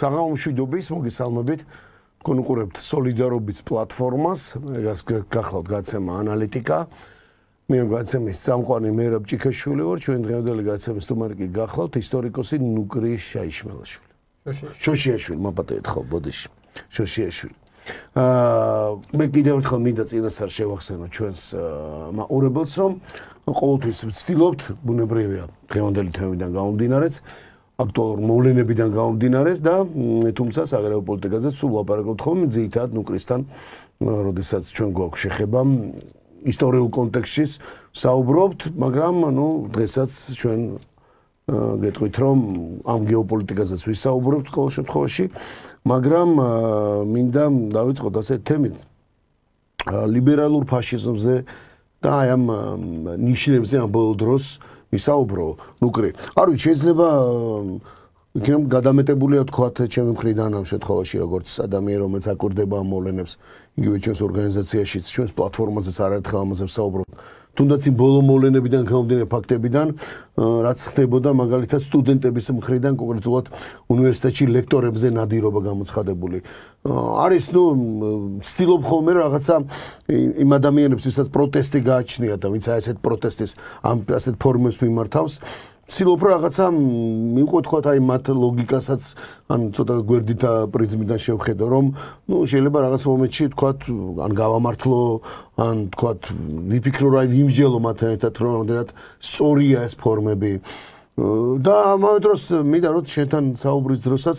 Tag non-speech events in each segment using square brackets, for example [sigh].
საღამომშვიდობის მოგესალმებით თქვენ უყურებთ სოლიდარობის პლატფორმას ეს გახლავთ გაცემა ანალიტიკა მე გვაცემის სამყარო მერაბ ჭიქაშვილი ვარ ჩვენ დღევანდელი გაცემის თემარი კი გახლავთ ისტორიკოსი ნუგრი შაიშმელაშვილი შოშიაშვილი მაპატეთ ხო ბოდიში შოშიაშვილი აა მე კიდევ ერთხელ მინდა წინასწარ შევახსენო ჩვენს მაყურებელს რომ ყოველთვის ვცდილობთ ბუნებრივია დღევანდელი თემებიდან გამომდინარეც აქტუალურ მოვლენებიდან გამომდინარეს და თუმცა საგარეო პოლიტიკაზე სულ ვაპარაკობთ ხოლმე ძირითადად ნუკრისთან, როდესაც ჩვენ გვაქვს შეხება ისტორიულ კონტექსტში საუბრობთ, მაგრამ ნუ დღესაც ჩვენ გეტყვით რომ ამ გეოპოლიტიკაზეც ვისაუბრებთ ყოველ შემთხვევაში, მაგრამ მინდა დავიწყოთ ასეთ თემით. ლიბერალურ ფაშიზმზე და აი ამ ნიშნებზე ამ ბოლო დროს ისაუბრო ნუკრი არ ვიცი შეიძლება იქნებ გადამეტებულია თქვა ჩემი მხრიდან ამ შემთხვევაში როგორც ადამიანი რომელიც აკურდება ამ მოვლენებს იგივე ჩვენს ორგანიზაციაშიც ჩვენს პლატფორმაზეც არაერთხელ ამაზე ვსაუბრობთ თუნდაც იმ ბოლო მოვლენებიდან გამომდინარე ფაქტებიდან რაც ხდებოდა მაგალითად სტუდენტების მხრიდან კონკრეტულად უნივერსიტეტში ლექტორებზე ნადირობა გამოცხადებული არის ნუ ცდილობ ხოლმე რაღაცა იმ ადამიანებს ვისაც პროტესტი გააჩნია და ვინც აი ესეთ პროტესტის ამ ასეთ ფორმებს მიმართავს ცდილობ რა რაღაცა მიყვეთ ხოთ აი მათ ლოგიკასაც ან ცოტა გვერდითა პრიზმიდან შევხედო რომ ну შეიძლება რაღაც მომენტში თქვათ ან გავამართლო ან თქვათ ვიფიქრო რა ვიმჯელო მათ ერთად რომ რამდენად სწორია ეს ფორმები და ამავე დროს მითხრა რომ შენთან საუბრის დროსაც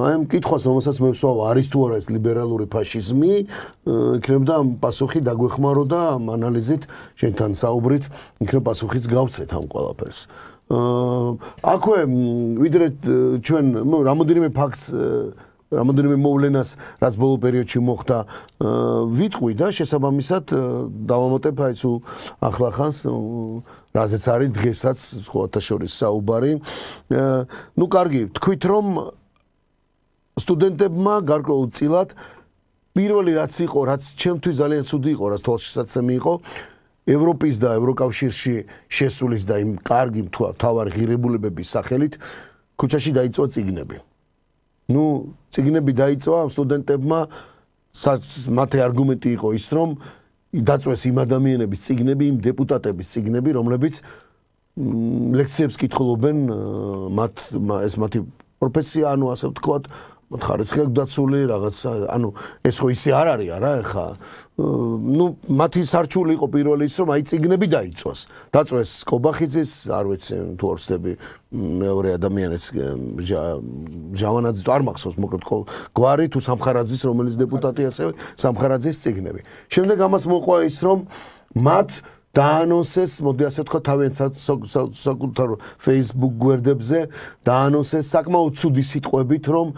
აი ამ კითხვას რომელსაც მე ვსვავ არის თუ არა ეს ლიბერალური ფაშიზმი იქნებოდა პასუხი დაგვეხმარო და ამ ანალიზით შენთან საუბრით იქნებ პასუხიც გავცეთ ამ ყველაფერს აა აქვე ვიდრე ჩვენ რამოდენიმე ფაქტს რამოდენიმე მოვლენას რაც ბოლო პერიოდში მოხდა ვიტყვი და შესაბამისად დავამოტებ აი თუ ახლახანს რაზეც არის დღესაც სხვათა შორის საუბარი ნუ კარგი თქვით რომ სტუდენტებმა გარკვეულწილად პირველი რაც იყო რაც ჩემთვის ძალიან ცუდი იყო რაც თვალშისაცემი იყო ევროპის და ევროკავშირში შესulis და იმ კარგი თავარ ღირებულებების სახელით ქუჩაში დაიწვა ციგნები. ნუ ციგნები დაიწვა სტუდენტებმა მათე არგუმენტი იყო ის რომ დაწვეს იმ ადამიანების ციგნები, იმ დეპუტატების ციგნები, რომლებიც ლექციებს კითხულობენ მათ ეს მათი პროფესია ანუ ასე ვთქვათ, მოხარეცხა გდაცული რაღაცა ანუ ეს ხო ისე არ არის არა ეხა ნუ მათი სარჩული იყო პირველი ის რომ აი ციგნები დაიწვას დაწვეს კობახიძის არ ვეცი თუ არ ვცდები მეორე ადამიანის ჯავანაძე არ მახსოვს მოკლედ ხო გვარი თუ სამხარაძის რომელიც დეპუტატი ასევე სამხარაძის ციგნები შემდეგ ამას მოყვა ის რომ მათ დაანონსეს, მოდი ასე თქვა თავენსაც საკუთარ Facebook გვერდებზე, დაანონსეს საკმაოდ ცუდი სიტყვებით, რომ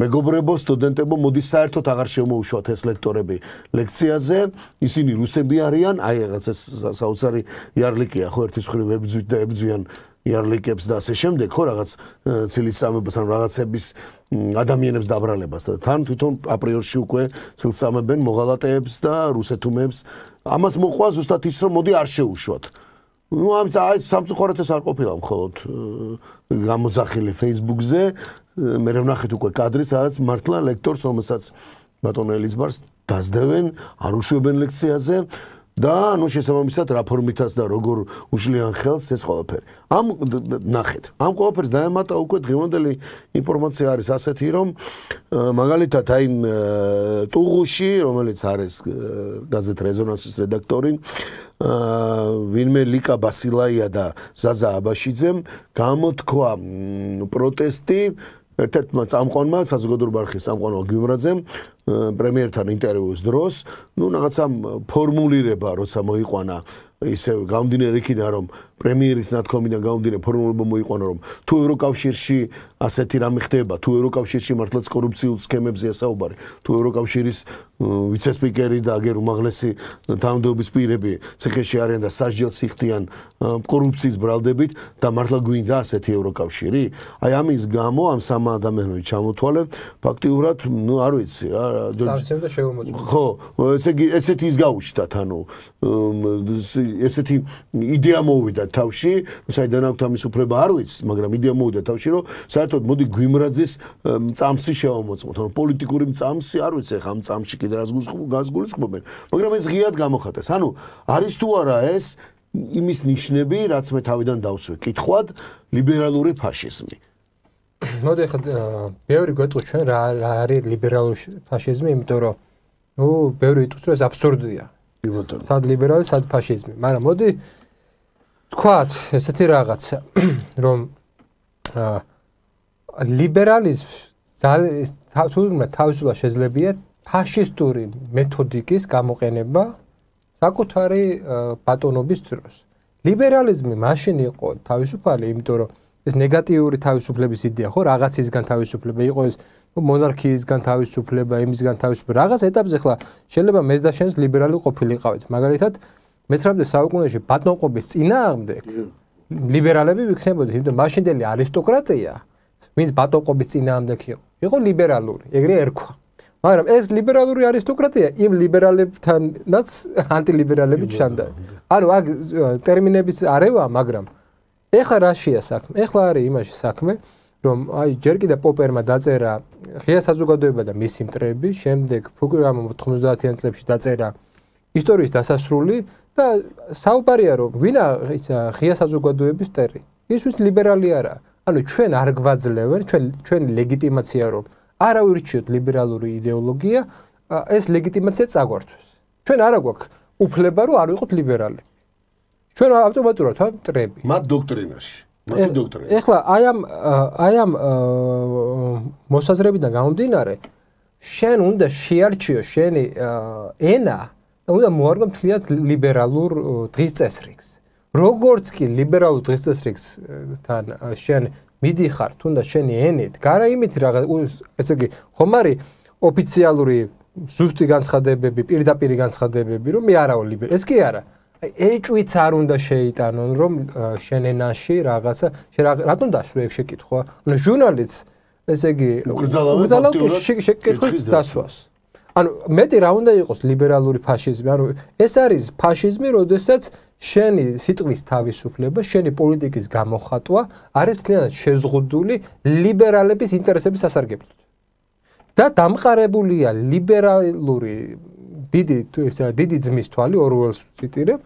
მეგობრებო სტუდენტებო მოდი საერთოდ აღარ შემოუშვათ ეს ლექტორები ლექციაზე ისინი რუსები არიან აი რაღაც ეს საოცარი იარლიკია ხო ერთის ხრივ ებძვით და ებძვიან იარლიკებს და ასე შემდეგ ხო რაღაც ცილისამებს ან რაღაცების ადამიანებს დაბრალებას და თან თვითონ აპრიორში უკვე ცილსამებენ მოღალატეებს და რუსეთუმებს ამას მოყვა ზუსტად ის რომ მოდი არ შეუშვათ ну амца айс სამწუხაროდ ეს არ ყოფილა მხოლოდ გამოძახილი Facebook-ზე მე რა ვნახეთ უკვე კადრი სადაც მართლა ლექტორს რომელსაც ბატონ ელიზბარს დაздеვენ არ უშვებენ ლექციაზე და ანუ შესაბამისად რაფორმითაც და როგორ უშლიან ხელს ეს ყველაფერი. ამ ნახეთ. ამ ყველაფერს დაემატა უკვე დღევანდელი ინფორმაცია არის ასეთი რომ მაგალითად აი ტუღუში რომელიც არის გაზეთ რეზონანსის რედაქტორი ვინმე ლიკა ბასილაია და ზაზა აბაშიძემ გამოთქვა პროტესტი ერთ-ერთმა წამყვანმა, საზოგადო ბარხის წამყვანმა გიმრაძემ პრემიერთან ინტერვიუს დროს, ну რაღაცა ფორმულირება როცა მოიყვანა ისე გამდინარე იქიდან რომ პრემიერის ნათქომიდან გამდინარე ფორმულობა მოიყვანა რომ თუ ევროკავშირში ასეთი რამე ხდება, თუ ევროკავშირში მართლაც კორუფციულ სქემებზეა საუბარი, თუ ევროკავშირის ვიცესპიკერი და აგერ უმაღლესი თანამდებობის პირები ციხეში არიან და საჯილს იხდიან კორუფციის ბრალდებით და მართლა გვინდა ასეთი ევროკავშირი? აი ამის გამო ამ სამ ადამიანს ჩამოთვალე ფაქტიურად, ნუ არ ვიცი რა, ჯორჯი. ხო, ესე ესეთი ის გაუჩნდათ, ანუ ესეთი იდეა მოვიდა თავში, საიდან აქვს ამის უფლება არ ვიცი, მაგრამ იდეა მოვიდა თავში, რომ საერთოდ მოდი გვიმრაძის წამსი შევამოწმოთ. ანუ პოლიტიკური წამსი არ ვიცი, ხა ამ წამში კიდე რას გასგულისხმობენ. მაგრამ ეს ღიად გამოხატეს. ანუ არის თუ არა ეს იმის ნიშნები, რაც მე თავიდან დავსვი. კითხواد ლიბერალური ფაშიზმი. მოდი ხა ბევრი გვეტყვი ჩვენ რა არის ლიბერალური ფაშიზმი, იმიტომ რომ ნუ ბევრი იტყვის რომ ეს აბსურდია. ვიბოტონო. სად ლიბერალი, სად ფაშიზმი. მაგრამ მოდი თქვათ, ესეთი რაღაც რომ აა ლიბერალიზმს თავისუფლება თავისუფლება შეძლებია ფაშისტური მეთოდიკის გამოყენება საკუთარი ბატონობის დროს. ლიბერალიზმი მაშინ იყო თავისუფალი, იმიტომ რომ ეს ნეგატიური თავისუფლების იდეა ხო, რაღაცისგან თავისუფლება იყო ეს მონარქიისგან თავისუფლება, იმისგან თავისუფლება. რაღაც ეტაპზე ხლა შეიძლება მეც და შენს ლიბერალი ყოფილიყავით. მაგალითად, მე-19 საუკუნეში ბატონყობის წინააღმდეგ ლიბერალები ვიქნებოდით, იმიტომ მაშინდელი არისტოკრატია, ვინც ბატონყობის წინააღმდეგ იყო. იყო ლიბერალური, ეგრე ერქვა. მაგრამ ეს ლიბერალური არისტოკრატია იმ ლიბერალებთანაც ანტილიბერალები ჩანდა. ანუ აქ ტერმინების არევა, მაგრამ ეხლა რაშია საქმე? ეხლა არის იმაში საქმე, რომ რომ აი ჯერ კიდე პოპერმა დაწერა ღია საზოგადოება და მისი მტრები, შემდეგ ფუკუამა 90-იან წლებში დაწერა ისტორიის დასასრული და საუბარია რომ ვინა ის ღია საზოგადოების წერი? ის ვინც ლიბერალი არა. ანუ ჩვენ არ გვაძლევენ, ჩვენ ჩვენი ლეგიტიმაცია რომ არ ავირჩიოთ ლიბერალური იდეოლოგია, ეს ლეგიტიმაცია წაგვართვის. ჩვენ არა გვაქვს უფლება რომ არ ვიყოთ ლიბერალი. ჩვენ ავტომატურად ვთ მტრები. მათ დოქტრინაში დოქტორი. ეხლა აი ამ აი ამ მოსაზრებიდან გამომდინარე, შენ უნდა შეარჩიო შენი ენა, უნდა მოარგო მთლიად ლიბერალურ დღის წესრიგს. როგორც კი ლიბერალურ დღის წესრიგსთან შენ მიდიხარ, თუნდა შენი ენით, გარა იმით რაღაც ესე იგი, ხომ არის ოფიციალური ზუსტი განცხადებები, პირდაპირი განცხადებები, რომ მე არაო ლიბერალი. ეს კი არა. ეჭვიც არ უნდა შეიტანონ რომ შენენაში რაღაცა რატომ დაშვი ეგ შეკითხვა ანუ ჟურნალისტს ესე იგი უძალავი შეკითხვის დასვას ანუ მეტი რა უნდა იყოს ლიბერალური ფაშიზმი ანუ ეს არის ფაშიზმი როდესაც შენი სიტყვის თავისუფლება შენი პოლიტიკის გამოხატვა არის თლიანად შეზღუდული ლიბერალების ინტერესების ასარგებლოდ და დამყარებულია ლიბერალური დიდი ესა დიდი ძმის თვალი ორველს ციტირებ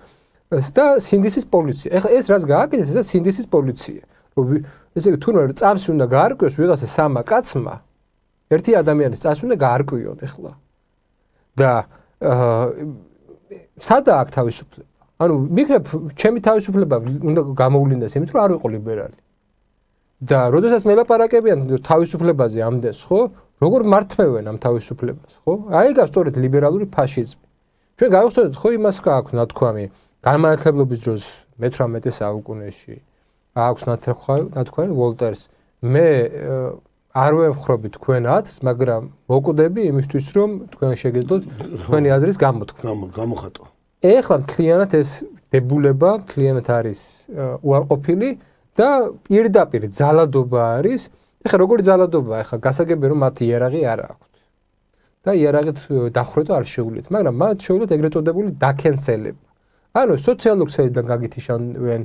და სინდისის პოლიცია. ეხლა ეს რას გააკეთეს ესა სინდისის პოლიცია. ესე იგი თუნდაც წამს უნდა გაარკვიოს ვიღაცა სამა კაცმა. ერთი ადამიანის წამს უნდა გაარკვიონ ეხლა. და აა სადა აქ თავისუფლება? ანუ მიქრებ ჩემი თავისუფლება უნდა გამოვლინდეს იმით რომ არ ვიყო ლიბერალი. და როდესაც მე ლაპარაკებიან თავისუფლებაზე ამდენს ხო? როგორ მართმევენ ამ თავისუფლებას, ხო? აი ეგა სწორედ ლიბერალური ფაშიზმი. ჩვენ გავხსოვთ, ხო, იმას გააქვს ნათქვამი, განმანათლებლობის დროს მე-18 საუკუნეში აქვს ნათქვამი ვოლტერს. მე არ ვემხრობი თქვენ ათს, მაგრამ მოკვდები იმისთვის, რომ თქვენ შეგეძლოთ თქვენი აზრის გამოთქვა. გამოხატო. ეხლა მთლიანად ეს დებულება მთლიანად არის უარყოფილი და პირდაპირ ძალადობა არის ეხა როგორი ძალადობა, ეხა გასაგები რომ მათ იარაღი არ აქვს. და იარაღით დახრეთ არ შეგულით, მაგრამ მათ შეგულით ეგრეთ წოდებული დაქენსელება. ანუ სოციალურ ქსელებიდან გაგითიშავენ,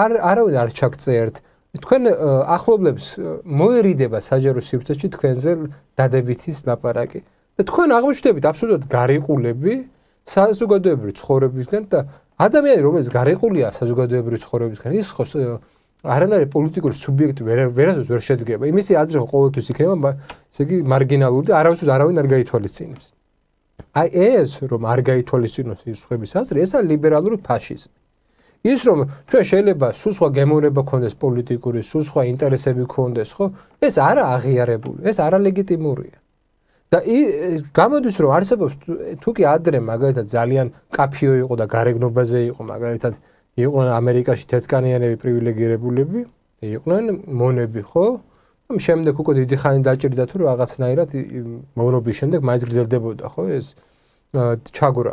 არ არავინ არ ჩაგწერთ. თქვენ ახლობლებს მოერიდება საჯარო სივრცეში თქვენზე დადებითის ლაპარაკი. და თქვენ აღმოჩნდებით აბსოლუტურად გარიყულები საზოგადოებრივი ცხოვრებისგან და ადამიანი რომელიც გარიყულია საზოგადოებრივი ცხოვრებისგან, ის ხო არანაირი პოლიტიკური სუბიექტი ვერ ვერასდროს ვერ შედგება. იმისი აზრი ხო ყოველთვის იქნება, ესე იგი მარგინალური და არავის არავინ არ გაითვალისწინებს. აი ეს რომ არ გაითვალისწინოს ის ხების აზრი, ესა ლიბერალური ფაშიზმი. ის რომ ჩვენ შეიძლება სულ სხვა გემოვნება ქონდეს პოლიტიკური, სულ სხვა ინტერესები ქონდეს, ხო? ეს არა აღიარებული, ეს არალეგიტიმურია. და გამოდის რომ არსებობს თუ კი ადრე მაგალითად ძალიან კაფიო იყო და გარეგნობაზე იყო მაგალითად იყვნენ ამერიკაში თეთკანიანები პრივილეგირებულები, იყვნენ მონები, ხო? ამ შემდეგ უკვე დიდი ხანი დაჭირდა თუ რაღაცნაირად მონობის შემდეგ მაინც გრძელდებოდა, ხო, ეს ჩაგურა.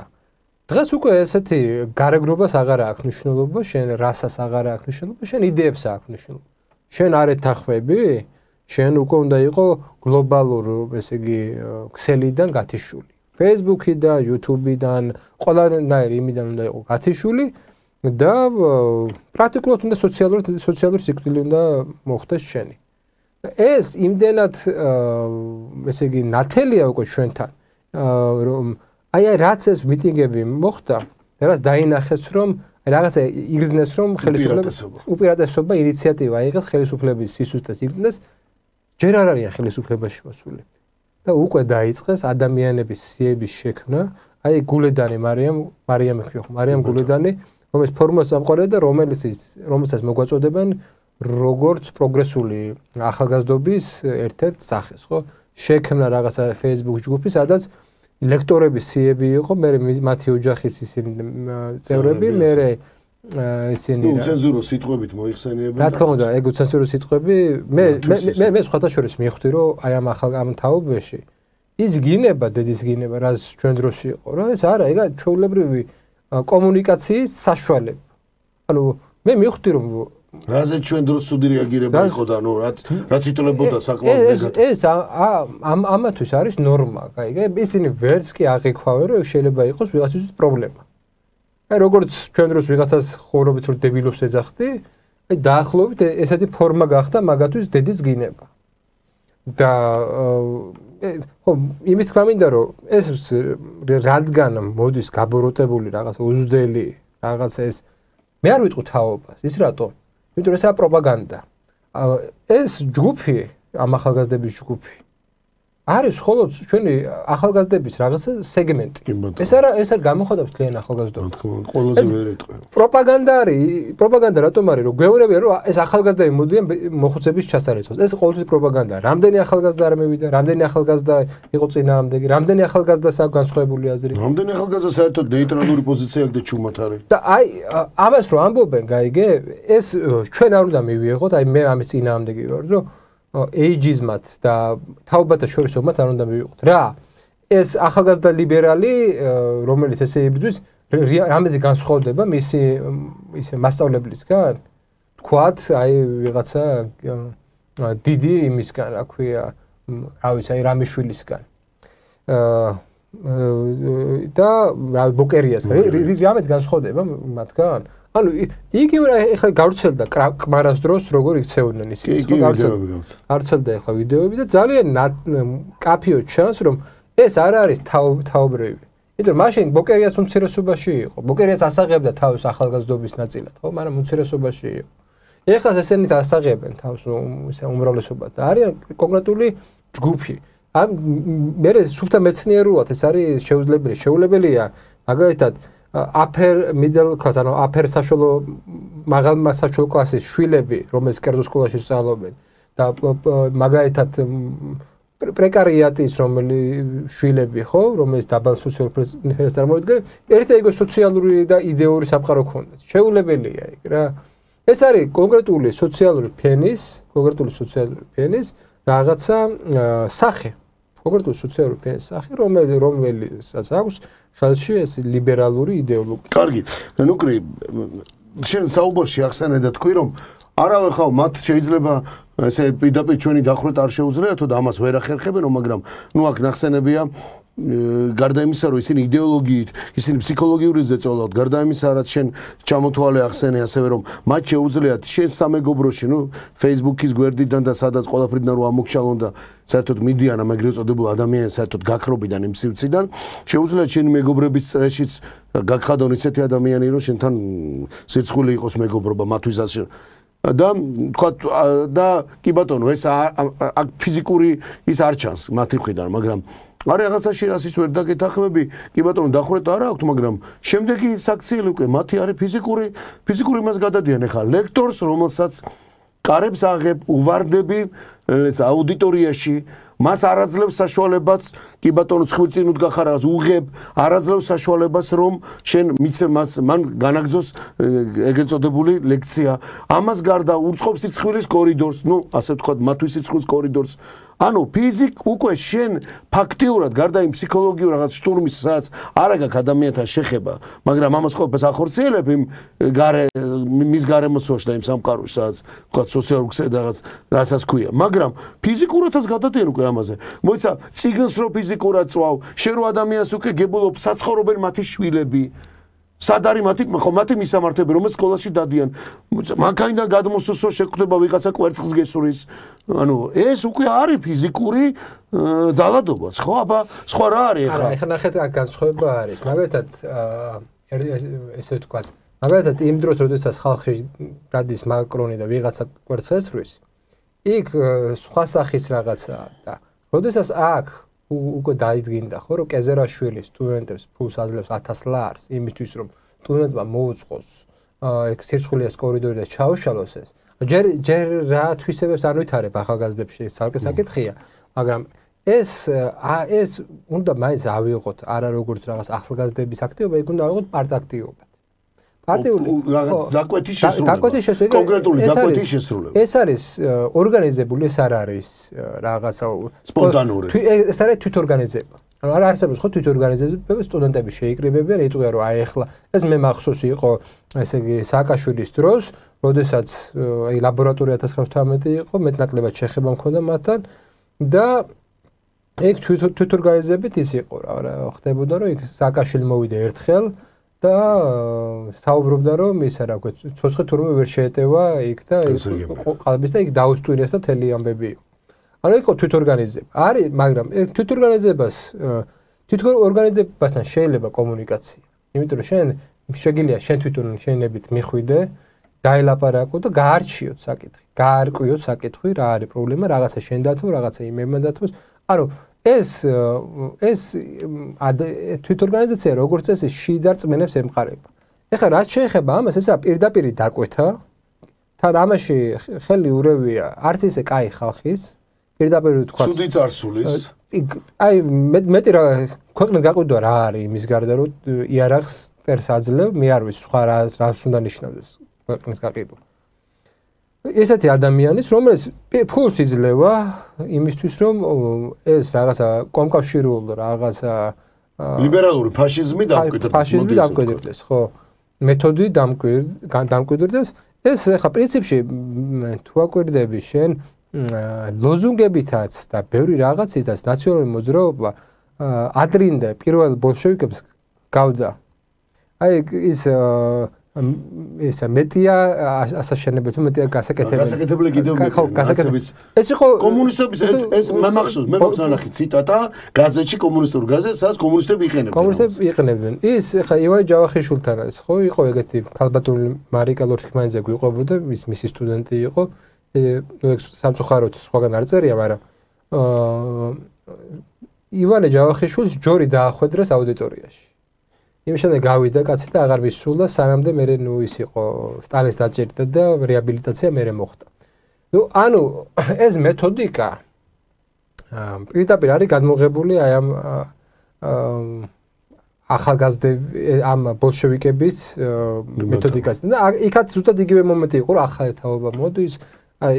დღეს უკვე ესეთი გარეგნობას აღარა აქვს მნიშვნელობა, შენ რასას აღარა აქვს მნიშვნელობა, შენ იდეებს აქვს მნიშვნელობა. შენ არ ეთახვები? შენ უკვე უნდა იყო გლობალურ, ესე იგი, ქსელიდან გათიშული. Facebook-იდან, YouTube-იდან, ყველანაირი იმიდან უნდა იყო გათიშული, და პრაქტიკულად უნდა სოციალური სოციალური სიკვდილი უნდა მოხდეს შენი. ეს იმდენად ესე იგი ნათელია უკვე ჩვენთან რომ აი აი რაც ეს მიტინგები მოხდა, რაც დაინახეს რომ რაღაცა იგრძნეს რომ ხელისუფლების უპირატესობა ინიციატივა იღეს ხელისუფლების სისუსტეს იგრძნეს ჯერ არ არის ხელისუფლებაში მოსული და უკვე დაიწყეს ადამიანების სიების შექმნა აი გულედანი მარიამ მარიამი ხიო ხო მარიამ გულედანი რომელიც ფორმას ამყარებს და რომელიც რომელსაც მოგვაწოდებენ როგორც პროგრესული ახალგაზრდობის ერთ-ერთ სახეს, ხო? შექმნა რაღაცა Facebook ჯგუფი, სადაც ლექტორების CV-ები იყო, მე მათი ოჯახის ისინი წევრები, მე ესენი რა. უცენზურო სიტყვებით მოიხსენიებენ. რა თქმა უნდა, ეგ უცენზურო სიტყვები მე მე მე სხვადასხვაშორის მივხვდი, რომ აი ამ ახალ ამ თაობებში ის გინება, დედის გინება, რაც ჩვენ დროში იყო, რა ეს არა, ეგა ჩვეულებრივი კომუნიკაციის საშუალება. ანუ მე მივხვდი რომ რაზე ჩვენ დროს ცუდი რეაგირება იყო და ნუ რაც რაც იტოლებოდა საკმაოდ ეს ამ ამათვის არის ნორმა, კაიგე, ისინი ვერც კი აღიქვავენ რომ შეიძლება იყოს ვიღაცისთვის პრობლემა. აი როგორც ჩვენ დროს ვიღაცას ხოვრობით რომ დებილოს ეძახდი, აი დაახლოებით ესეთი ფორმა გახდა მაგათვის დედის გინება. და ხო იმის თქვა მინდა რომ ეს რადგან მოდის გაბოროტებული რაღაც უზდელი რაღაც ეს მე არ ვიტყვი თაობას ის რატო იმიტომ რომ ესაა პროპაგანდა ეს ჯგუფი ამ ახალგაზრდების ჯგუფი არის ხოლოს ჩვენი ახალგაზრდების რაღაცა სეგმენტი. ეს არა ეს არ გამოხდებს ძალიან ახალგაზრდობა. ყველაზე ვერ იტყვი. პროპაგანდა არის, პროპაგანდა რატომ არის, რომ გვეურებია რომ ეს ახალგაზრდები მოდიან მოხუცების ჩასარეცხოს. ეს ყოველთვის პროპაგანდა. რამდენი ახალგაზრდა არ მევიდა, რამდენი ახალგაზრდა იყო წინააღმდეგი, რამდენი ახალგაზრდა საგანსხვებული აზრი. რამდენი ახალგაზრდა საერთოდ ნეიტრალური პოზიცია აქვს და ჩუმად არის. და აი ამას რო ამბობენ, გაიგე, ეს ჩვენ არ უნდა მივიღოთ, აი მე ამის წინააღმდეგი ვარ, რომ ეიჯიზმად და თაობათა შორისობათ არ უნდა მივიყოთ. რა? ეს ახალგაზრდა ლიბერალი, რომელიც ესე იბრძვის, რამედი განსხვავდება მისი ისე მასშტაბებისგან? თქვათ, აი ვიღაცა დიდი იმისგან, რა ქვია, რა ვიცი, აი რამიშვილისგან. აა და რა ბოკერიას, რამედი განსხვავდება მათგან? აა ანუ იგი რა ახლა გავრცელდა კმარას დროს როგორ იქცეოდნენ ისინი ხო გავრცელდა გავრცელდა ახლა ვიდეოები და ძალიან კაფეო ჩანს რომ ეს არ არის თაობრევი იმიტომ მაშინ ბოკერიაც უმცირესობაში იყო ბოკერიაც ასაღებდა თავის ახალგაზრდობის ნაწილად ხო მაგრამ უმცირესობაში იყო ეხლა ესენი ასაღებენ თავს ისე უმრავლესობა და არის კონკრეტული ჯგუფი ამ მე რე სუფთა მეცნიერულად ეს არის შეუძლებელი შეუძლებელია მაგალითად აფერ მიდელ კლას ანუ აფერ საშუალო მაღალ საშუალო კლასის შვილები რომელიც კერძო სკოლაში სწავლობენ და მაგალითად პრეკარიატის რომელი შვილები ხო რომელიც დაბალ სოციალურს წარმოადგენენ ერთად ეგო სოციალური და იდეური საფყარო ქონდათ შეუძლებელია ეგ რა ეს არის კონკრეტული სოციალური ფენის კონკრეტული სოციალური ფენის რაღაცა სახე კონკრეტული სოციალური ფენის სახე რომელიც რომელიც აქვს ხალხი ეს ლიბერალური იდეოლოგია. კარგი. ნუკრი შენ საუბარში ახსენე და თქვი რომ არავე ხავ მათ შეიძლება ესე პიდაპი ჩვენი დახრეთ არ შეუძლია თო და ამას ვერ ახერხებენო მაგრამ ნუ აქ ნახსენებია გარდა იმისა, რომ ისინი идеოლოგიით, ისინი ფსიქოლოგიური ზეწოლად, გარდა იმისა, რაც შენ ჩამოთვალე ახსენე ასევე რომ მათ შეუძლიათ შენ სამეგობროში, ნუ Facebook-ის გვერდიდან და სადაც ყველაფრიდან რომ ამოქშალონ და საერთოდ მიდიან ამ ეგრეთ წოდებულ ადამიანებს საერთოდ გაქრობიდან იმ სივრციდან, შეუძლიათ შენ მეგობრების წრეშიც გაგხადონ ისეთი ადამიანი, რომ შენთან სიცხული იყოს მეგობრობა მათთვის და და თქვა და კი ბატონო, ეს აქ ფიზიკური ის არ ჩანს მათი ხვიდან, მაგრამ არა რაღაცაში რას ის ვერ დაგეთახმები, კი ბატონო, დახურეთ არა აქვთ, მაგრამ შემდეგი საქციელი უკვე მათი არის ფიზიკური, ფიზიკური მას გადადიან ახლა ლექტორს, რომელსაც კარებს აღებ, უვარდები ეს აუდიტორიაში, მას არაძლევს საშუალებას, კი ბატონო, ცხვირწინუდ გახარავს, უღებ, არაძლევს საშუალებას, რომ შენ მის მან განაგზოს ეგრეთ წოდებული ლექცია. ამას გარდა უწყობს სიცხვილის კორიდორს, ну, ასე ვთქვათ, მათვის სიცხვილის კორიდორს. ანუ ფიზიკ უკვე შენ ფაქტიურად გარდა იმ ფსიქოლოგიურ რაღაც შტურმის სადაც არ აქვს ადამიანთან შეხება მაგრამ ამას ყოველთვის ახორციელებ იმ გარე მის გარემოცვაში და იმ სამყაროში სადაც თქვა სოციალურ ქსელ რაღაც რასაც ქვია მაგრამ ფიზიკურადაც გადადიან უკვე ამაზე მოიცა ციგნს რო ფიზიკურად წვავ შენ რო ადამიანს უკვე გებულობ საცხოვრებელ მათი შვილები სად არის მათი ხო მათი მისამართები რომელ სკოლაში დადიან მანქანიდან გადმოსოსო შეკვდება ვიღაცა კვერცხს გესურის ანუ ეს უკვე არის ფიზიკური ძალადობაც ხო აბა სხვა რა არის ახლა ახლა ნახეთ აქ განსხვავება არის მაგალითად ერთი ესე ვთქვა მაგალითად იმ დროს როდესაც ხალხი დადის მაკრონი და ვიღაცა კვერცხს ესრუის იქ სხვა სახის რაღაცაა და როდესაც აქ უკვე დაიძგინდა ხო რომ კეზერაშვილის სტუდენტებს ფულს აძლევს 1000 ლარს იმისთვის რომ სტუდენტმა მოუწყოს ეგ სირცხვილიას კორიდორი და ჩაუშალოს ეს ჯერ ჯერ რა თვისებებს ანვითარებ ახალგაზრდებში ცალკე საკითხია მაგრამ ეს ეს უნდა მაინც ავიღოთ არა როგორც რაღაც ახალგაზრდების აქტივობა ეგ უნდა ავიღოთ პარტაქტიობა პარტიული დაკვეთის შესრულება დაკვეთის შესრულება კონკრეტული დაკვეთის შესრულება ეს არის ორგანიზებული ეს არ არის რაღაცა სპონტანური ეს არის თვითორგანიზება ანუ არ არსებობს ხო თვითორგანიზებები სტუდენტები შეიკრიბებიან იტყვია რომ აი ახლა ეს მე მახსოვს იყო ესე იგი სააკაშვილის დროს როდესაც აი ლაბორატორია 1918 იყო მეტნაკლებად შეხება მქონდა მათთან და ეგ თვითორგანიზებით ის იყო რა ხდებოდა რომ იქ სააკაშვილი მოვიდა ერთხელ და საუბრობდა რომ ისა რა ქვია ცოცხე თურმე ვერ შეეტევა იქ და ყალბის და იქ დაუსტვინეს და მთელი ამბები იყო. ანუ იქო თვითორგანიზება. არის, მაგრამ თვითორგანიზებას თვითორგანიზებასთან შეიძლება კომუნიკაცია. იმიტომ რომ შენ შეგიძლია შენ თვითონ შენებით მიხვიდე, დაელაპარაკო და გაარჩიოთ საკითხი. გაარკვიოთ საკითხი, რა არის პრობლემა, რაღაცა შენ დათო, რაღაცა იმემ დათოს. ანუ ეს ეს თვითორგანიზაცია როგორც წესი შიდა წმენებს ემყარება. ეხლა რაც შეეხება ამას, ესა პირდაპირ დაკვეთა თან ამაში ხელი ურევია არც ისე კაი ხალხის პირდაპირ თქვა. ცუდი წარსულის. აი მე მეტი რა ქვეყნის გაყიდვა რა არის იმის გარდა რომ იარაღს წერს აძლევ, მე არ ვიცი სხვა რას რას უნდა ნიშნავს ეს ქვეყნის გაყიდვა. ესეთი ადამიანის, რომელიც ფულს იძლევა იმისთვის, რომ ეს რაღაცა კომკავშირულ რაღაცა ლიბერალური ფაშიზმი დამკვიდრდეს. ფაშიზმი დამკვიდრდეს, ხო. მეთოდი დამკვიდრდეს. ეს ხა პრინციპში თუ აკვირდები შენ ლოზუნგებითაც და ბევრი რაღაცითაც ნაციონალური მოძრაობა ადრინდა პირველ ბოლშევიკებს გავდა. აი ის აა ესა მეტია ასაშენებელი თუ მეტია გასაკეთებელი გასაკეთებელი კიდევ მეტია ხო გასაკეთებელი ეს ხო კომუნისტების ეს ეს მე მახსოვს მე მახსოვს ნახე ციტატა გაზეთში კომუნისტურ გაზეთ სადაც კომუნისტები იყენებდნენ კომუნისტები იყენებდნენ ის ხა ივაი ჯავახიშვილთან არის ხო იყო ეგეთი ქალბატონი მარიკა ლორთქმაიძე გვიყვებოდა ის მისი სტუდენტი იყო ე სამწუხაროდ სხვაგან არ წერია მაგრამ ივანე ჯავახიშვილს ჯორი დაახვედრეს აუდიტორიაში იმ შემდეგ გავიდა კაცი და აღარ მისულა სანამდე მე ნუ ის იყო სტალეს დაჭერდა და რეაბილიტაცია მე მოხდა. ნუ ანუ [coughs] ეს მეთოდიკა ამ პირდაპირ არის გამოღებული აი ამ ახალგაზრდებ ამ ბოლშევიკების მეთოდიკაზე და იქაც ზუსტად იგივე მომენტი იყო რა ახალეთაობა მოდის აი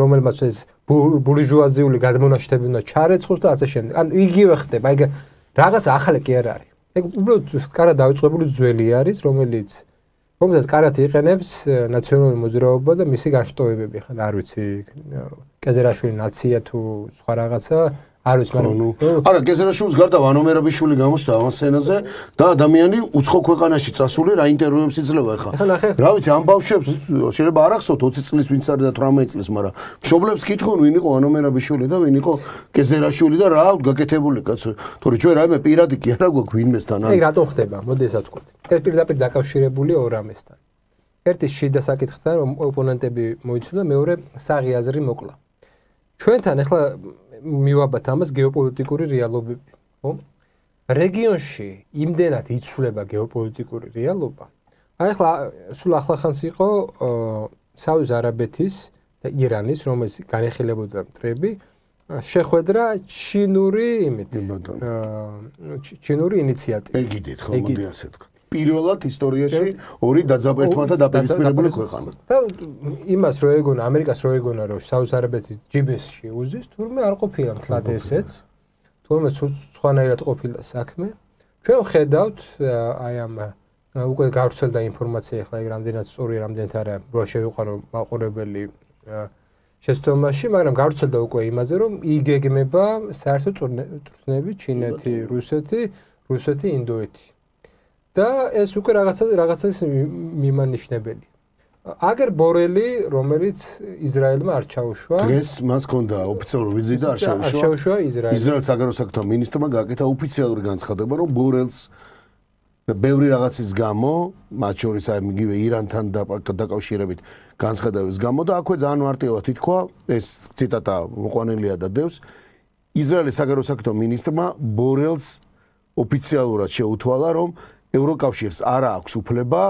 რომელმაც ეს ბურჟუაზიული გამონაშთები უნდა ჩარეცხოს და ასე შემდეგ. ანუ იგივე ხდება. აი რაღაც ახალი კი არ არის. ეგ უბრალოდ კარა დაიწყებული ძველი არის, რომელიც რომელსაც კარათი იყენებს ნაციონალური მოძრაობა და მისი განშტოებები, ხან არ ვიცი, კეზერაშვილი ნაცია თუ სხვა რაღაცა, არის ხოლმე. არა, გეზეროშულს გარდა ვანომერაბიშვილი გამოჩნდა ამ სცენაზე და ადამიანი უცხო ქვეყანაში წასული რა ინტერვიუებს იძლევა ახლა. რა ვიცი, ამ ბავშვებს შეიძლება არ ახსოვთ 20 წლის ვინც არის და 18 წლის, მაგრამ მშობლებს კითხონ ვინ იყო ვანომერაბიშვილი და ვინ იყო გეზეროშული და რა გაკეთებული კაცო. თორე ჩვენ რაიმე პირადი კი არა გვაქვს ვინმესთან ან. აი რატო ხდება, მოდი ესე თქვით. ეს პირდაპირ დაკავშირებული ორამესთან. ერთი შედა საკითხთან რომ ოპონენტები მოიცნო და მეორე საღი აზრი მოკლა. ჩვენთან ახლა მივაბათ ამას გეოპოლიტიკური რეალობი, ხო? რეგიონში იმდენად იცვლება გეოპოლიტიკური რეალობა. აი ახლა სულ ახლა ხანს იყო საუდის არაბეთის და ირანის რომელიც განეხილებოდა მტრები შეხვედრა ჩინური იმით ჩინური ინიციატივა. ეგიდეთ ხო მოდი ასე თქვა. პირველად ისტორიაში ორი დაძაბერტმათა დაპირისპირებული ქვეყანა. და იმას რო ეგონა ამერიკას რო ეგონა რომ საუზარებეთის ჯიბესში უძის, თურმე არ ყოფილა მთლად ესეც. თურმე სხვანაირად ყოფილა საქმე. ჩვენ ხედავთ აი ამ უკვე გავრცელდა ინფორმაცია ახლა ეგ რამდენად სწორია, რამდენად არა, რო შევიყვანო მაყურებელი შეცდომაში, მაგრამ გავრცელდა უკვე იმაზე, რომ იგეგმება საერთო წვნები ჩინეთი, რუსეთი, რუსეთი, ინდოეთი. და ეს უკვე რაღაცა რაღაცის მიმანიშნებელი. აგერ ბორელი, რომელიც ისრაელმა არ ჩაუშვა. დღეს მას ჰქონდა ოფიციალური ვიზიტა არ ჩაუშვა. არ ჩაუშვა ისრაელს. ისრაელის საგარეო საქმეთა მინისტრმა გააკეთა ოფიციალური განცხადება, რომ ბორელს ბევრი რაღაცის გამო, მათ შორის აი მიგივე ირანთან დაკავშირებით განცხადების გამო და აქვე ძალიან მარტივად თითქოს ეს ციტატა მოყვანილია და დევს ისრაელის საგარეო საქმეთა მინისტრმა ბორელს ოფიციალურად შეუთვალა, რომ ევროკავშირს არ აქვს უფლება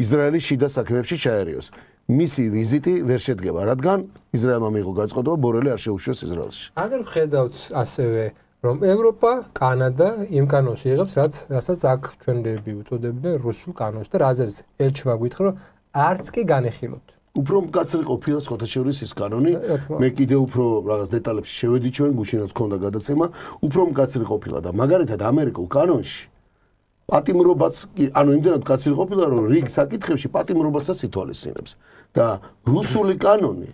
ისრაელის შიდა საქმეებში ჩაერიოს. მისი ვიზიტი ვერ შედგება, რადგან ისრაელმა მიიღო გაწყვეტა ბორელი არ შეუშვეს ისრაელში. აგერ ხედავთ ასევე რომ ევროპა, კანადა იმ კანონს იღებს, რაც რასაც აქ ჩვენები უწოდებდნენ რუსულ კანონს და რაზეც ელჩმა გითხრა, რომ არც კი განეხილოთ. უფრო მკაცრიყოფილი სხვათაშორის ის კანონი, მე კიდე უფრო რაღაც დეტალებში შევედი ჩვენ გუშინაც ქონდა გადაცემა, უფრო მკაცრიყოფილი და მაგალითად ამერიკულ კანონში პატიმრობაც კი ანუ იმდენად კაცი ყოფილა რომ რიგ საკითხებში პატიმრობასაც ითვალისწინებს და რუსული კანონი,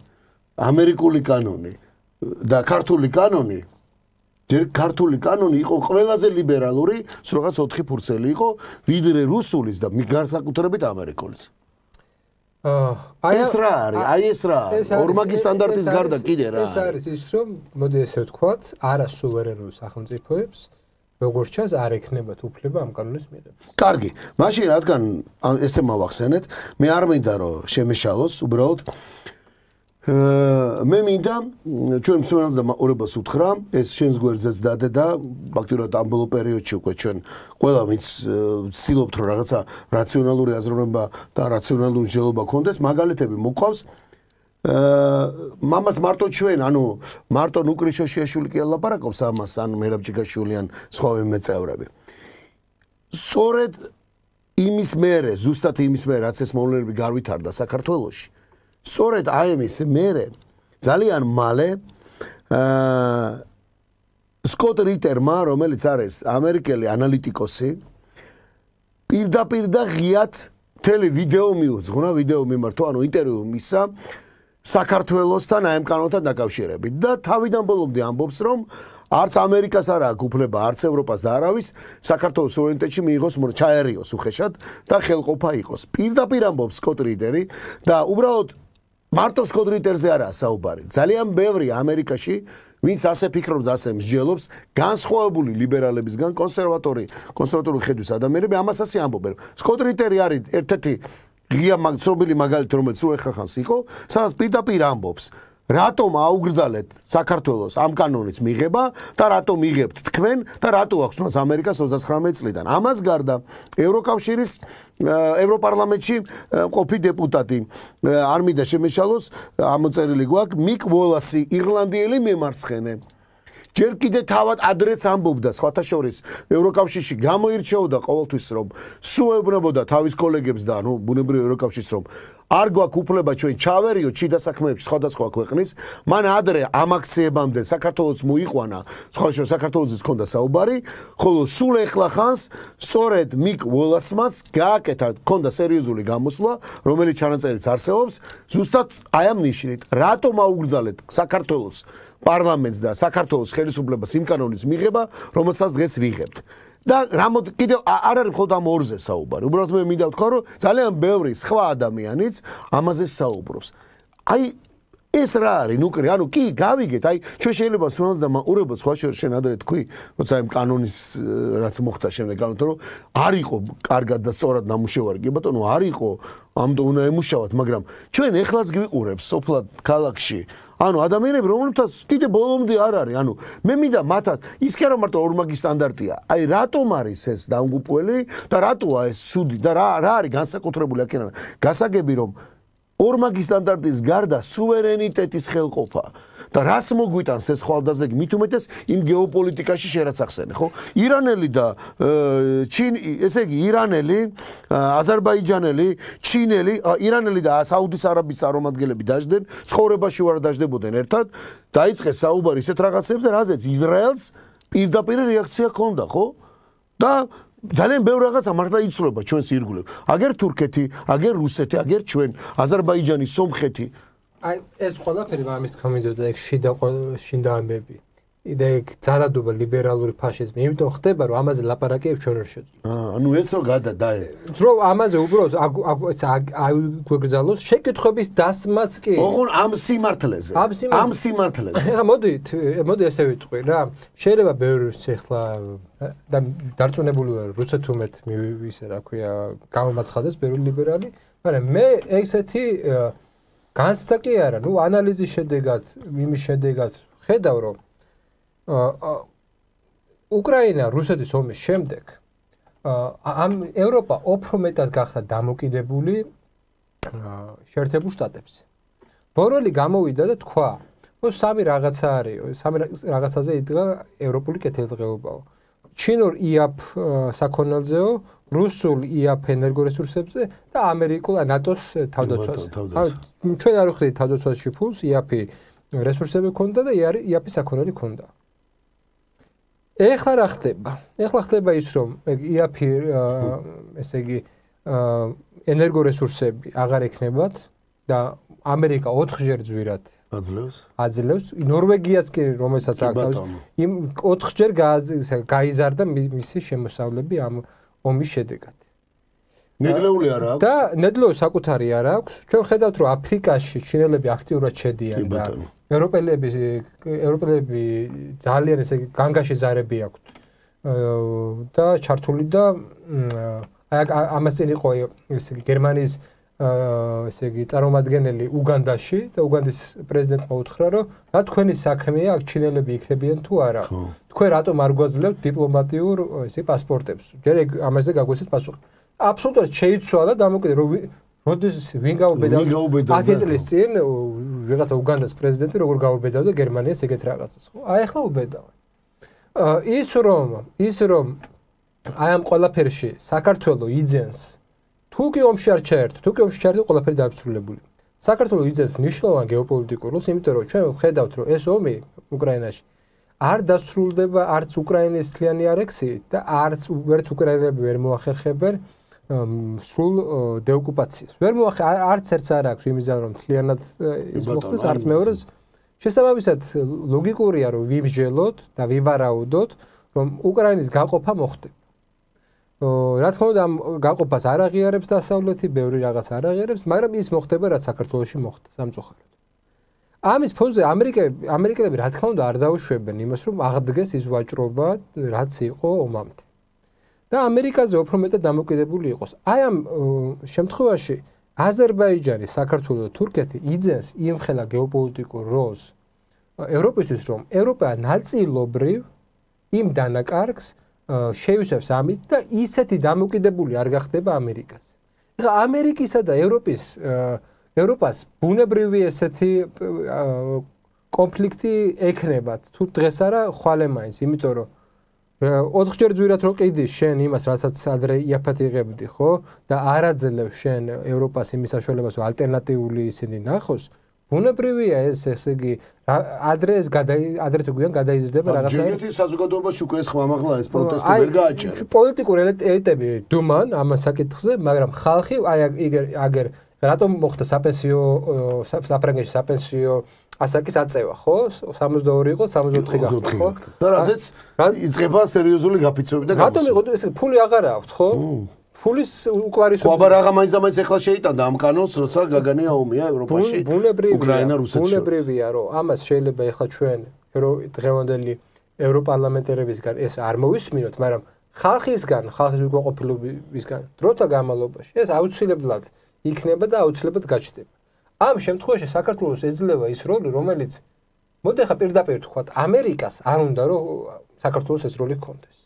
ამერიკული კანონი და ქართული კანონი ჯერ ქართული კანონი იყო ყველაზე ლიბერალური, სულაც 4 ფურცელი იყო, ვიდრე რუსულის და განსაკუთრებით ამერიკულის. აი ეს რა არის? აი ეს რა? ორმაგი სტანდარტის გარდა კიდე რა? ეს არის ის რომ მოდი ესე ვთქვათ, არა სუვერენულ სახელმწიფოებს როგორც ჩანს, არ ექნებათ უფლება ამ კანონის მიღება. კარგი, მაშინ რადგან ეს თემა ვახსენეთ, მე არ მინდა რომ შემეშალოს, უბრალოდ მე მინდა ჩვენ მსმენელს და მოყურებელს უთხრა, ეს შენს გვერდზეც დადე და ფაქტიურად ამ ბოლო პერიოდში უკვე ჩვენ ყველა ვინც ვცდილობთ რომ რაღაცა რაციონალური აზროვნება და რაციონალური მსჯელობა გქონდეს, მაგალითები მოყვავს აა მამას მარტო ჩვენ, ანუ მარტო ნუკრიშოშიაშვილი კი ელაპარაკობს ამას, ან მერაბჯიგაშვილი ან სხვა მეწევრები. სწორედ იმის მერე, ზუსტად იმის მერე, რაც ეს მოვლენები გარვითარდა საქართველოში. სწორედ აი ამის მერე ძალიან მალე აა სკოტ რიტერმა, რომელიც არის ამერიკელი ანალიტიკოსი, პირდაპირ და ღიად მთელი ვიდეო მიუძღვნა, ვიდეო მიმართო, ანუ ინტერვიუ მისა საქართველოსთან აი ამ კანონთან დაკავშირებით და თავიდან ბოლომდე ამბობს რომ არც ამერიკას არ აქვს უფლება არც ევროპას და არავის საქართველოს სუვერენიტეტში მიიღოს ჩაერიოს უხეშად და ხელყოფა იყოს პირდაპირ ამბობს კოტრიდერი და უბრალოდ მარტო სკოდრიტერზე არაა საუბარი ძალიან ბევრი ამერიკაში ვინც ასე ფიქრობს ასე მსჯელობს განსხვავებული ლიბერალებისგან კონსერვატორი კონსერვატორი ხედვის ადამიანები ამას ასე ამბობენ სკოდრიტერი არის ერთ-ერთი ღია მაგცობილი მაგალითი რომელიც უ ეხახანს იყო სადაც პირდაპირ ამბობს რატომ აუგრძალეთ საქართველოს ამ კანონის მიღება და რატომ იღებთ თქვენ და რატო აქვს მას ამერიკას 29 წლიდან ამას გარდა ევროკავშირის ევროპარლამენტში ყოფი დეპუტატი არ მინდა შემეშალოს ამოწერილი გვაქვს მიკ ვოლასი ირლანდიელი მემარცხენე ჯერ კიდე თავად ადრეს ამბობდა სხვათა შორის ევროკავშირში გამოირჩეოდა ყოველთვის რომ სუებნებოდა თავის კოლეგებს და ნუ ბუნებრივია ევროკავშირში რომ არ გვაქვს უფლება ჩვენ ჩავერიოთ შიდა საქმეებში სხვადასხვა ქვეყნის, მან ადრე ამ აქციებამდე საქართველოს მოიყვანა, სხვა შე საქართველოს ის ქონდა საუბარი, ხოლო სულ ეხლა ხანს სწორედ მიკ ვოლასმას გააკეთა ქონდა სერიოზული გამოსვლა, რომელიც ჩანაწერიც არსებობს, ზუსტად აი ამ ნიშნით, რატომ აუგრძალეთ საქართველოს პარლამენტს და საქართველოს ხელისუფლების იმ კანონის მიღება, რომელსაც დღეს ვიღებთ. და რამოდ კიდე არ არის ხოლმე ამ ორზე საუბარი. უბრალოდ მე მინდა ვთქვა, რომ ძალიან ბევრი სხვა ადამიანიც ამაზე საუბრობს. აი, ეს რა არის ნუკრი ანუ კი გავიგეთ აი ჩვენ შეიძლება სვანს და მაყურებელს ხო შეიძლება შენ ადრე თქვი როცა იმ კანონის რაც მოხდა შემდეგ გამოთო რომ არისო კარგად და სწორად ნამუშევარი კი ბატონო არისო ამიტომ უნდა ემუშავათ მაგრამ ჩვენ ეხლაც გვიყურებს სოფლად ქალაქში ანუ ადამიანები რომელთაც კიდე ბოლომდე არ არის ანუ მე მინდა მათაც ის კი არა მარტო ორმაგი სტანდარტია აი რატომ არის ეს დაუგუპველი და რატოა ეს სუდი და რა რა არის განსაკუთრებული აქ ენა გასაგები რომ ორმაგი სტანდარტის გარდა სუვერენიტეტის ხელყოფა და რას მოგვიტანს ეს ხვალდაზე მით უმეტეს იმ გეოპოლიტიკაში შერაც ახსენე ხო ირანელი და ჩინი ესე იგი ირანელი აზერბაიჯანელი ჩინელი ირანელი და საუდის არაბიის წარმომადგენლები დაждდნენ ცხოვრებაში ვარ დაждდებოდნენ ერთად დაიწყეს საუბარი ისეთ რაღაცებზე რაზეც ისრაელს პირდაპირ რეაქცია ჰქონდა ხო და ძალიან ბევრ რაღაცა მართლა იცრება ჩვენს ირგულებს. აგერ თურქეთი, აგერ რუსეთი, აგერ ჩვენ აზერბაიჯანი, სომხეთი. აი ეს ყველაფერი მამის გამიდოდა ეგ შიდა შინდაამები. და ეგ ძალადობა ლიბერალური ფაშიზმი. იმიტომ ხდება, რომ ამაზე ლაპარაკიებს ჩვენ არ შეძლო. აა, ანუ ესო გადა და დრო ამაზე უბრალოდ აგვეგრძელოს შეკითხების დასმას კი. ოღონ ამ სიმართლეზე. ამ სიმართლეზე. ეხა [laughs] მოდი, მოდი ესე ვიტყვი რა. შეიძლება ბევრი ცეხლა და დარწმუნებული ვარ, რუსეთუმეთ ისე რა ქვია, გამომაცხადეს ბევრი ლიბერალი, მაგრამ მე ესეთი განცდა კი არა, ნუ ანალიზის შედეგად, იმის შედეგად ხედავ რომ უკრაინა რუსეთის ომის შემდეგ ამ ევროპა უფრო მეტად გახდა დამოკიდებული შეერთებულ შტატებს. ბორელი გამოვიდა და თქვა, რომ სამი რაღაცა არისო, სამი რაღაცაზე იდგა ევროპული კეთილდღეობაო. ჩინურ იაფ საქონელზეო, რუსულ იაფ ენერგორესურსებზე და ამერიკულ ნატოს თავდაცვაზე. ჩვენ არ ვხდით თავდაცვაში ფულს, იაფი რესურსები ქონდა და იაფი საქონელი ქონდა. ეხლა რა ხდება? ეხლა ხდება ის, რომ იაფი ესე იგი ენერგორესურსები აღარ ექნებათ და ამერიკა 4ჯერ ძვირად აძლევს. აძლევს. ნორვეგიაც კი რომელსაც აქვს იმ 4ჯერ გაიზარდა მისი შემოსავლები ამ ომის შედეგად. ნედლეული არა აქვს. და ნედლო საკუთარი არა აქვს. ჩვენ ხედავთ რომ აფრიკაში ჩინელები აქტიურად შედიან და ევროპელები ევროპელები ძალიან ესე განგაში ზარები აქვთ და ჩართული და აი ამას წინ იყო ესე გერმანიის ესე იგი წარმომადგენელი უგანდაში და უგანდის პრეზიდენტმა უთხრა რომ რა თქვენი საქმეა აქ ჩინელები იქნებიან თუ არა თქვენ რატომ არ გვაძლევთ დიპლომატიურ ესე პასპორტებს ჯერ ამაზე გაგვესეთ პასუხი აბსოლუტურად შეიცვალა და მოკიდე რომ მოდის ვინ გაუბედა 10 წელს წინ ვიღაცა უგანდას პრეზიდენტი როგორ გაუბედავდა გერმანიას ეგეთ რაღაცას ხო აი ახლა უბედავ ის რომ ის რომ აი ამ ყველაფერში საქართველოს იძენს თუკი ომში არ ჩაერთ თუკი ომში ჩაერთ ყველაფერი დაბსრულებული საქართველოს იძენს მნიშვნელოვან გეოპოლიტიკურ როლს იმიტომ რომ ჩვენ ვხედავთ რომ ეს ომი უკრაინაში არ დასრულდება არც უკრაინის ძალიანი არექსი და არც ვერც უკრაინელები ვერ მოახერხებენ სულ დეოკუპაციას. ვერ მოახე არც ერთს არ აქვს იმიზა რომ თლიანად ის მოხდეს არც მეორეს. შესაბამისად ლოგიკურია რომ ვიმსჯელოთ და ვივარაუდოთ რომ უკრაინის გაყოფა მოხდება. რა თქმა უნდა ამ გაყოფას არ აღიარებს დასავლეთი, ბევრი რაღაც არ აღიარებს, მაგრამ ის მოხდება რაც საქართველოსში მოხდა სამწუხაროდ. ამის ფონზე ამერიკელები რა თქმა უნდა არ დაუშვებენ იმას რომ აღდგეს ის ვაჭრობა რაც იყო ომამდე. და ამერიკაზე უფრო მეტად დამოკიდებული იყოს. აი ამ შემთხვევაში აზერბაიჯანი, საქართველო და თურქეთი იძენს იმ ხელა გეოპოლიტიკურ როლს ევროპისთვის, რომ ევროპა ნაწილობრივ იმ დანაკარგს შეივსებს ამით და ისეთი დამოკიდებული არ გახდება ამერიკაზე. ეხლა ამერიკისა და ევროპის ევროპას ბუნებრივი ესეთი კონფლიქტი ექნება თუ დღეს არა ხვალე მაინც, იმიტომ რომ ოთხჯერ ძვირად რო კიდი შენ იმას რასაც ადრე იაფათიღებდი ხო და არაძლევ შენ ევროპას იმის საშუალებას ალტერნატიული ისინი ნახოს ბუნებრივია ეს ესე იგი ადრე ეს ადრე თუ გვიან გადაიზრდება რაღაცა ჯერეთი საზოგადოებაში უკვე ხმამაღლა ეს პროტესტი ვერ გააჭერ პოლიტიკურ ელიტები დუმან ამ საკითხზე მაგრამ ხალხი აი აგერ აგერ რატომ მოხდა საპენსიო საპრაგმენტი საპენსიო ასაკის აწევა, ხო? 62 იყო, 64 გახდა, ხო? და რაზეც იწება სერიოზული გაფიცვები და რატომ იყო ეს ფული აღარა აქვს, ხო? ფულის უკვარის უბრალოდ რაღა მაინც და მაინც ახლა შეიტანდა ამ კანონს, როცა გაგანია ომია ევროპაში. უკრაინა რუსეთში. ბუნებრივია, რომ ამას შეიძლება ახლა ჩვენ დღევანდელი ევროპარლამენტერებისგან ეს არ მოვისმინოთ, მაგრამ ხალხისგან, ხალხის უკმაყოფილებისგან დროთა განმავლობაში ეს აუცილებლად იქნება და აუცილებლად გაჩნდება. ამ შემთხვევაში საქართველოს ეძლევა ის როლი, რომელიც მოდი ხა პირდაპირ თქვათ, ამერიკას არ უნდა რომ საქართველოს ეს როლი ჰქონდეს.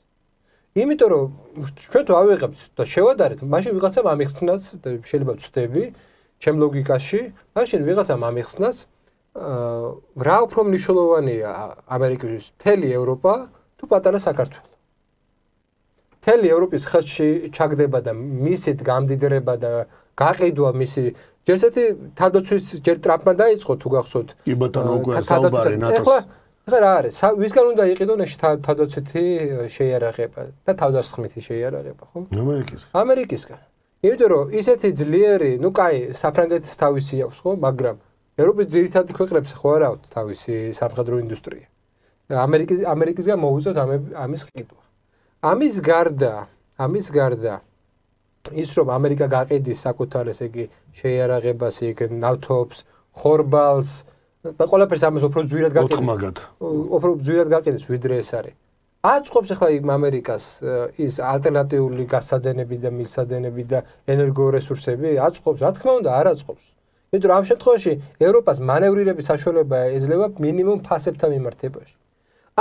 იმიტომ რომ ჩვენ თუ ავიღებთ და შევადარეთ, მაშინ ვიღაცამ ამიხსნას შეიძლება ვწდები ჩემ ლოგიკაში, მაშინ ვიღაცამ ამიხსნას აა რა უფრო მნიშვნელოვანია ამერიკის მთელი ევროპა თუ პატარა საქართველო? თელი ევროპის ხალხი ჩაგდება და მისით გამდიდრება და გაყიდვა მისი ესეთი თადოცვის ჯერ ტრამპმა დაიწყო თუ გახსოვთ იბათან უკვე საუბარი ნატოს ხა რა არის ვისგან უნდა იყიდონ ეს თადოცვითი შეიარაღება და თავდასხმითი შეიარაღება ხო ამერიკისგან ამერიკისგან იმიტომ რომ ესეთი ძლიერი ნუ კაი საფრანგეთს თავისი აქვს ხო მაგრამ ევროპის ძირითადი ქვეყნებს ხო არა აქვს თავისი სამხედრო ინდუსტრია ამერიკის ამერიკისგან მოუწევთ ამის ყიდვა ამის გარდა ამის გარდა ის რომ ამერიკა გაყიდის საკუთარ ესე იგი შეიარაღებას იქ ნავთობს, ხორბალს და ყველაფერს ამას უფრო ძვირად გაყიდის. ოთხმაგად. უფრო ძვირად გაყიდის ვიდრე ეს არის. აწყობს ახლა იმ ამერიკას ის ალტერნატიული გასადენები და მილსადენები და ენერგორესურსები აწყობს, რა თქმა უნდა, არ აწყობს. იმიტომ რომ ამ შემთხვევაში ევროპას მანევრირების საშუალება ეძლევა მინიმუმ ფასებთან მიმართებაში.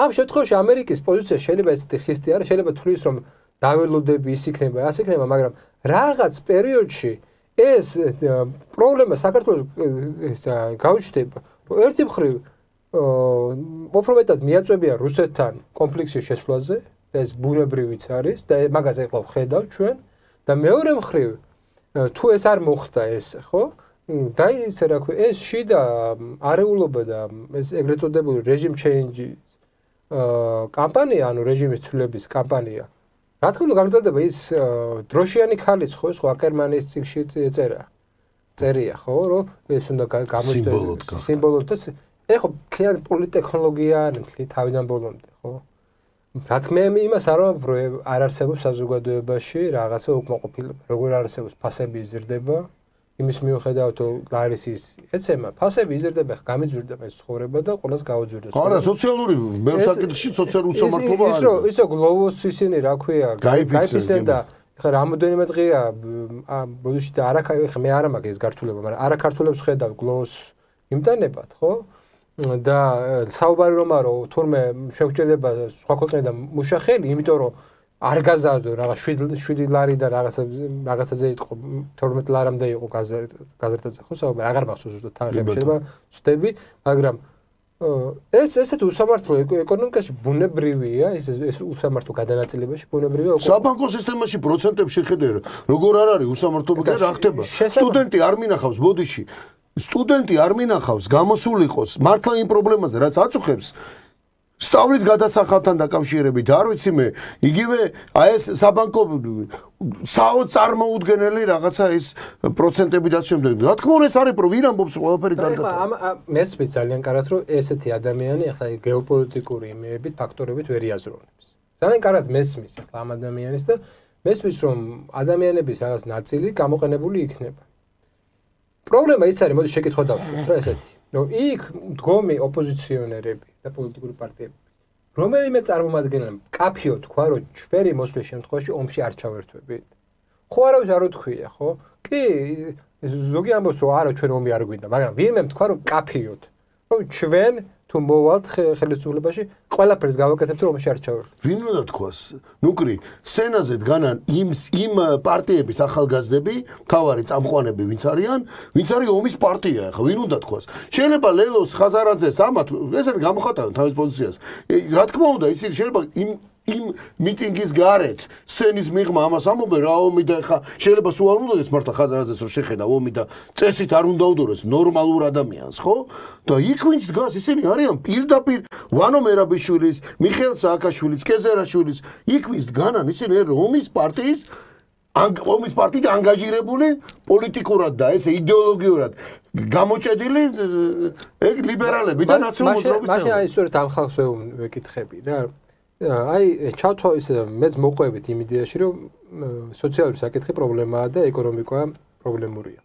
ამ შემთხვევაში ამერიკის პოზიცია შეიძლება ისეთი ხისტი არის, შეიძლება თulis რომ დაველოდები ის იქნება, ასე იქნება, მაგრამ რაღაც პერიოდში ეს პრობლემა საქართველოს ეს გაუჩნდება. ერთი მხრივ აა უფრო მეტად მიაწვევია რუსეთთან კონფლიქტის შესვლაზე, ეს ბუნებრივიც არის და მაგას ეყლა ხედავ ჩვენ და მეორე მხრივ თუ ეს არ მოხდა ეს, ხო? და ის რა ქვია, ეს შიდა არეულობა და ეს ეგრეთ წოდებული რეჟიმ ჩეინჯი აა კამპანია, ანუ რეჟიმის ცვლების კამპანია. აა რა თქმა უნდა გაგრძელდება ის დროშიანი ხალიც ხო ეს ხო აკერმანის ციკში წერა წერია ხო რომ ეს უნდა გამოიჩინოს სიმბოლოდ და ეხო ქია პოლიტექნოლოგია არის თავიდან ბოლომდე ხო რა თქმა იმას არ ვაფრო არ არსებობს საზოგადოებაში რაღაცა უკმაყოფილება როგორ არსებობს ფასები იზრდება იმის მიუხედავად თუ არის ის ეცემა ფასები იზრდება ხა გამიზრდება ეს ცხოვრება და ყოველს გაუძვირდა ცხოვრება არა სოციალური მე საკითხში სოციალური სამართლობა არის ის რომ ისო გლოვოს ისინი რა ქვია გაიფიცნენ და ხა რამოდენიმე დღეა ბოდიში და არა ხა მე არ მაქვს ეს გართულება მაგრამ არა ქართულებს ხედავ გლოვოს იმტანებად ხო და საუბარი რომ არო თურმე შეგჭირდება სხვა ქვეყნიდან მუშახელი იმიტომ რომ არ გაზარდო რაღაც 7 7 ლარი და რაღაცა რაღაცაზე იყო 12 ლარამდე იყო გაზარდაზე ხო საუბარი აღარ მახსოვს უბრალოდ თარიღები შეიძლება ვწდები მაგრამ ეს ესეთი უსამართლო ეკონომიკაში ბუნებრივია ეს ეს უსამართლო გადანაწილებაში ბუნებრივია უკვე საბანკო სისტემაში პროცენტებს შეხედე როგორ არ არის უსამართლობა და რა ხდება სტუდენტი არ მინახავს ბოდიში სტუდენტი არ მინახავს გამოსულიყოს მართლა იმ პრობლემაზე რაც აწუხებს სტავლის გადასახადთან დაკავშირებით არ ვიცი მე იგივე აი ეს საბანკო საო წარმოუდგენელი რაღაცა ის პროცენტები და შემდეგ რა თქმა უნდა ეს არის პრო ვინ ამბობს ყველაფერი და და ეხლა ამ მე სპეციალიან კარათ რომ ესეთი ადამიანი ეხლა გეოპოლიტიკური იმეებით ფაქტორებით ვერიაზროვნებს ძალიან კარათ მესმის ეხლა ამ ადამიანის და მესმის რომ ადამიანების რაღაც ნაწილი გამოყენებული იქნება პრობლემა ის არის მოდი შეკითხვა დავშვით რა ესეთი ნუ იქ დგომი ოპოზიციონერები და პოლიტიკური პარტიები. რომელიმე წარმომადგენელმ კაფეო თქვა, რომ ჩვენი მოსვლის შემთხვევაში ომში არ ჩავერთვებით. ხო არავის არ უთხია, ხო? კი, ზოგი ამბობს, რომ არა, ჩვენ ომი არ გვინდა, მაგრამ ვინმე თქვა, რომ კაფეო? რომ ჩვენ თუ მოვალთ ხელისუფლებაში ყველაფერს გავაკეთებთ რომ შეარჩევთ. ვინ უნდა თქოს? ნუკრი, სენაზე დგანან იმ იმ პარტიების ახალგაზრდები, თავარი წამყვანები ვინც არიან, ვინც არის ომის პარტია, ხა ვინ უნდა თქოს? შეიძლება ლელოს ხაზარაძეს ამათ ესენ გამოხატავენ თავის პოზიციას. რა თქმა უნდა, ისინი შეიძლება იმ იმ მიტინგის გარეთ სენის მიღმა ამას ამბობენ რა ომი და ხა შეიძლება სულ არ უნდა ეს მართა ხაზარაძეს რომ შეხედა ომი და წესით არ უნდა უდოროს ნორმალურ ადამიანს ხო და იქ ვინც დგას ისინი არიან პირდაპირ ვანო მერაბიშვილის მიხეილ სააკაშვილის კეზერაშვილის იქ ვინც დგანან ისინი რომის პარტიის ომის პარტიის ანგაჟირებული პოლიტიკურად და ესე იდეოლოგიურად გამოჭედილი ეგ ლიბერალები და ნაციონალიზმის მაშინ მაშინ აი სწორედ ამ ხალხს ვეკითხები რა აი ჩავთვა ის მე მოყვებით იმ იდეაში რომ სოციალური საკითხი პრობლემაა და ეკონომიკა პრობლემურია.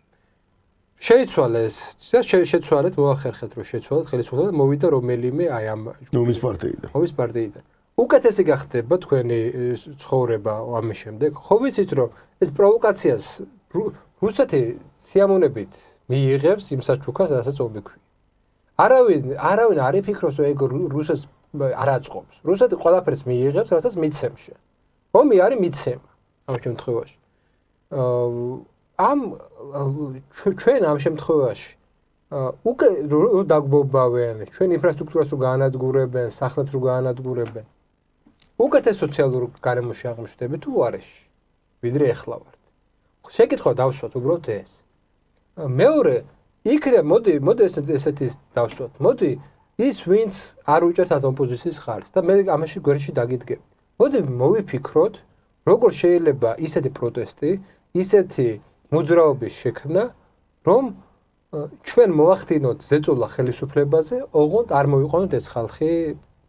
შეიცვალეს და შეცვალეთ მოახერხეთ რომ შეცვალეთ ხელისუფლება და მოვიდა რომელიმე აი ამ ნომის პარტიიდან. ნომის პარტიიდან. უკეთესი გახდება თქვენი ცხოვრება ამ შემდეგ. ხო ვიცით რომ ეს პროვოკაციას რუსეთი სიამონებით მიიღებს იმ საჩუქას რასაც ომი ქვია. არავინ არავინ არიფიქროს ეგ რუსეთს არაწყობს. რუსეთი ყველაფერს მიიღებს, რასაც მიცემშე. ომი არის მიცემა ამ შემთხვევაში. ამ ჩვენ ამ შემთხვევაში უკვე დაგბობავენ, ჩვენ ინფრასტრუქტურას რო განადგურებენ, სახლებს რო განადგურებენ. უკეთეს სოციალურ გარემოში აღმოჩნდები თუ არეში, ვიდრე ახლა ვართ. შეკითხვა დავსვათ უბრალოდ ეს. მეორე, იქ რა მოდი, მოდი ესეთ ესეთ ის დავსვათ. მოდი, ის ვინც არ უჭერთათ ოპოზიციის ხარს და მე ამაში გვერდში დაგიდგები. მოდი მოვიფიქროთ, როგორ შეიძლება ისეთი პროტესტი, ისეთი მოძრაობის შექმნა, რომ ჩვენ მოახდინოთ ზეწოლა ხელისუფლებაზე, ოღონდ არ მოიყვანოთ ეს ხალხი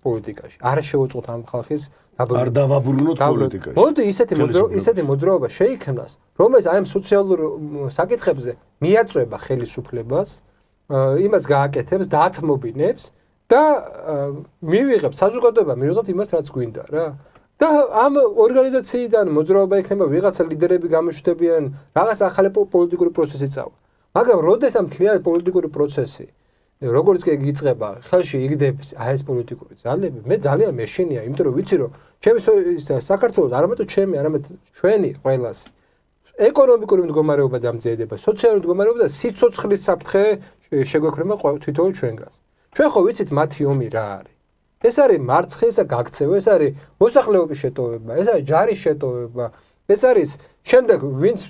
პოლიტიკაში. არ შევეწყოთ ამ ხალხის არ დავაბრუნოთ პოლიტიკაში. მოდი ისეთი მოძრაობა, ისეთი მოძრაობა შეიქმნას, რომელიც აი ამ სოციალურ საკითხებზე მიაწვევა ხელისუფლებას, იმას გააკეთებს, დათმობინებს, და მივიღებ საზოგადოება მივიღებ იმას რაც გვინდა რა და ამ ორგანიზაციიდან მოძრაობა იქნება ვიღაცა ლიდერები გამოჩნდებიან რაღაც ახალი პოლიტიკური პროცესი წავა მაგრამ როდესაც მთლიანად პოლიტიკური პროცესი როგორც კი იწება ხელში იგდება აი ეს პოლიტიკური ძალები მე ძალიან მეშინია იმიტომ რომ ვიცი რომ ჩემი საქართველოს არამედ ჩემი არამედ ჩვენი ყველას ეკონომიკური მდგომარეობა დამძიედება სოციალური მდგომარეობა და სიცოცხლის საფრთხე შეგვექმნება თვითონ ჩვენგანს ჩვენ ხო ვიცით მათი ომი რა არის. ეს არის მარცხი, ესა გაქცევა, ეს არის მოსახლეობის შეტოვება, ესა ჯარის შეტოვება. ეს არის შემდეგ ვინც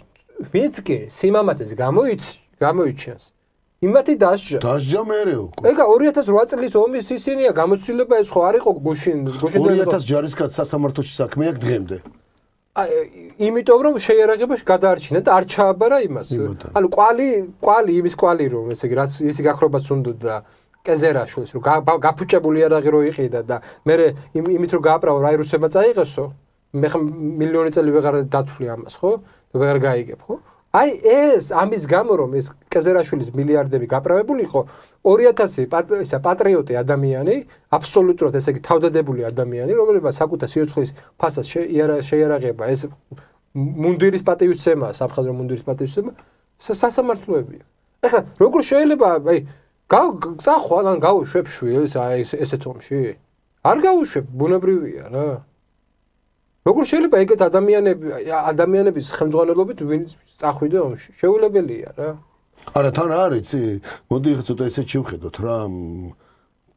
ვინც კი სიმამაცეს გამოიც გამოიჩენს. იმათი დასჯა. დასჯა მეორე უკვე. ეგა 2008 წლის ომის ისინია გამოცვლილება ეს ხო არისო გუშინ გუშინ 2000 ჯარისკაც სასამართლოში საქმე აქვს დღემდე. აი, იმიტომ რომ შეერაგებაში გადაარჩინა და არ ჩააბარა იმას. ანუ კვალი კვალი იმის კვალი რომ ესე იგი რაც ისი გახრობაც უნდა და კეზერაშვილს რომ გაფუჭებული იარაღი რო იყიდა და მე იმით რომ გააპრავო რაი რუსებმა წაიღესო მე მილიონი წელი ვეღარ დათვლი ამას ხო ვეღარ გაიგებ ხო აი ეს ამის გამო რომ ეს კეზერაშვილის მილიარდები გაპრავებული იყო 2000 ისა პატრიოტი ადამიანი აბსოლუტურად ესე იგი თავდადებული ადამიანი რომელიც საკუთა სიოცხლის ფასად შეიარაღება ეს მუნდირის პატეუსემა სამხედრო მუნდირის პატეუსემა სასამართლოებია ახლა როგორ შეიძლება აი გაგცახვალ ან გავუშვებ შვილს აი ესე თომში? არ გავუშვებ, ბუნებრივია რა. როგორ შეიძლება ეგეთ ადამიანები ადამიანების ხელმძღვანელობით ვინც წახვიდე ომში? შეუძლებელია რა. არა, თან არის, მოდი ხო ცოტა ესე შევხედოთ რა.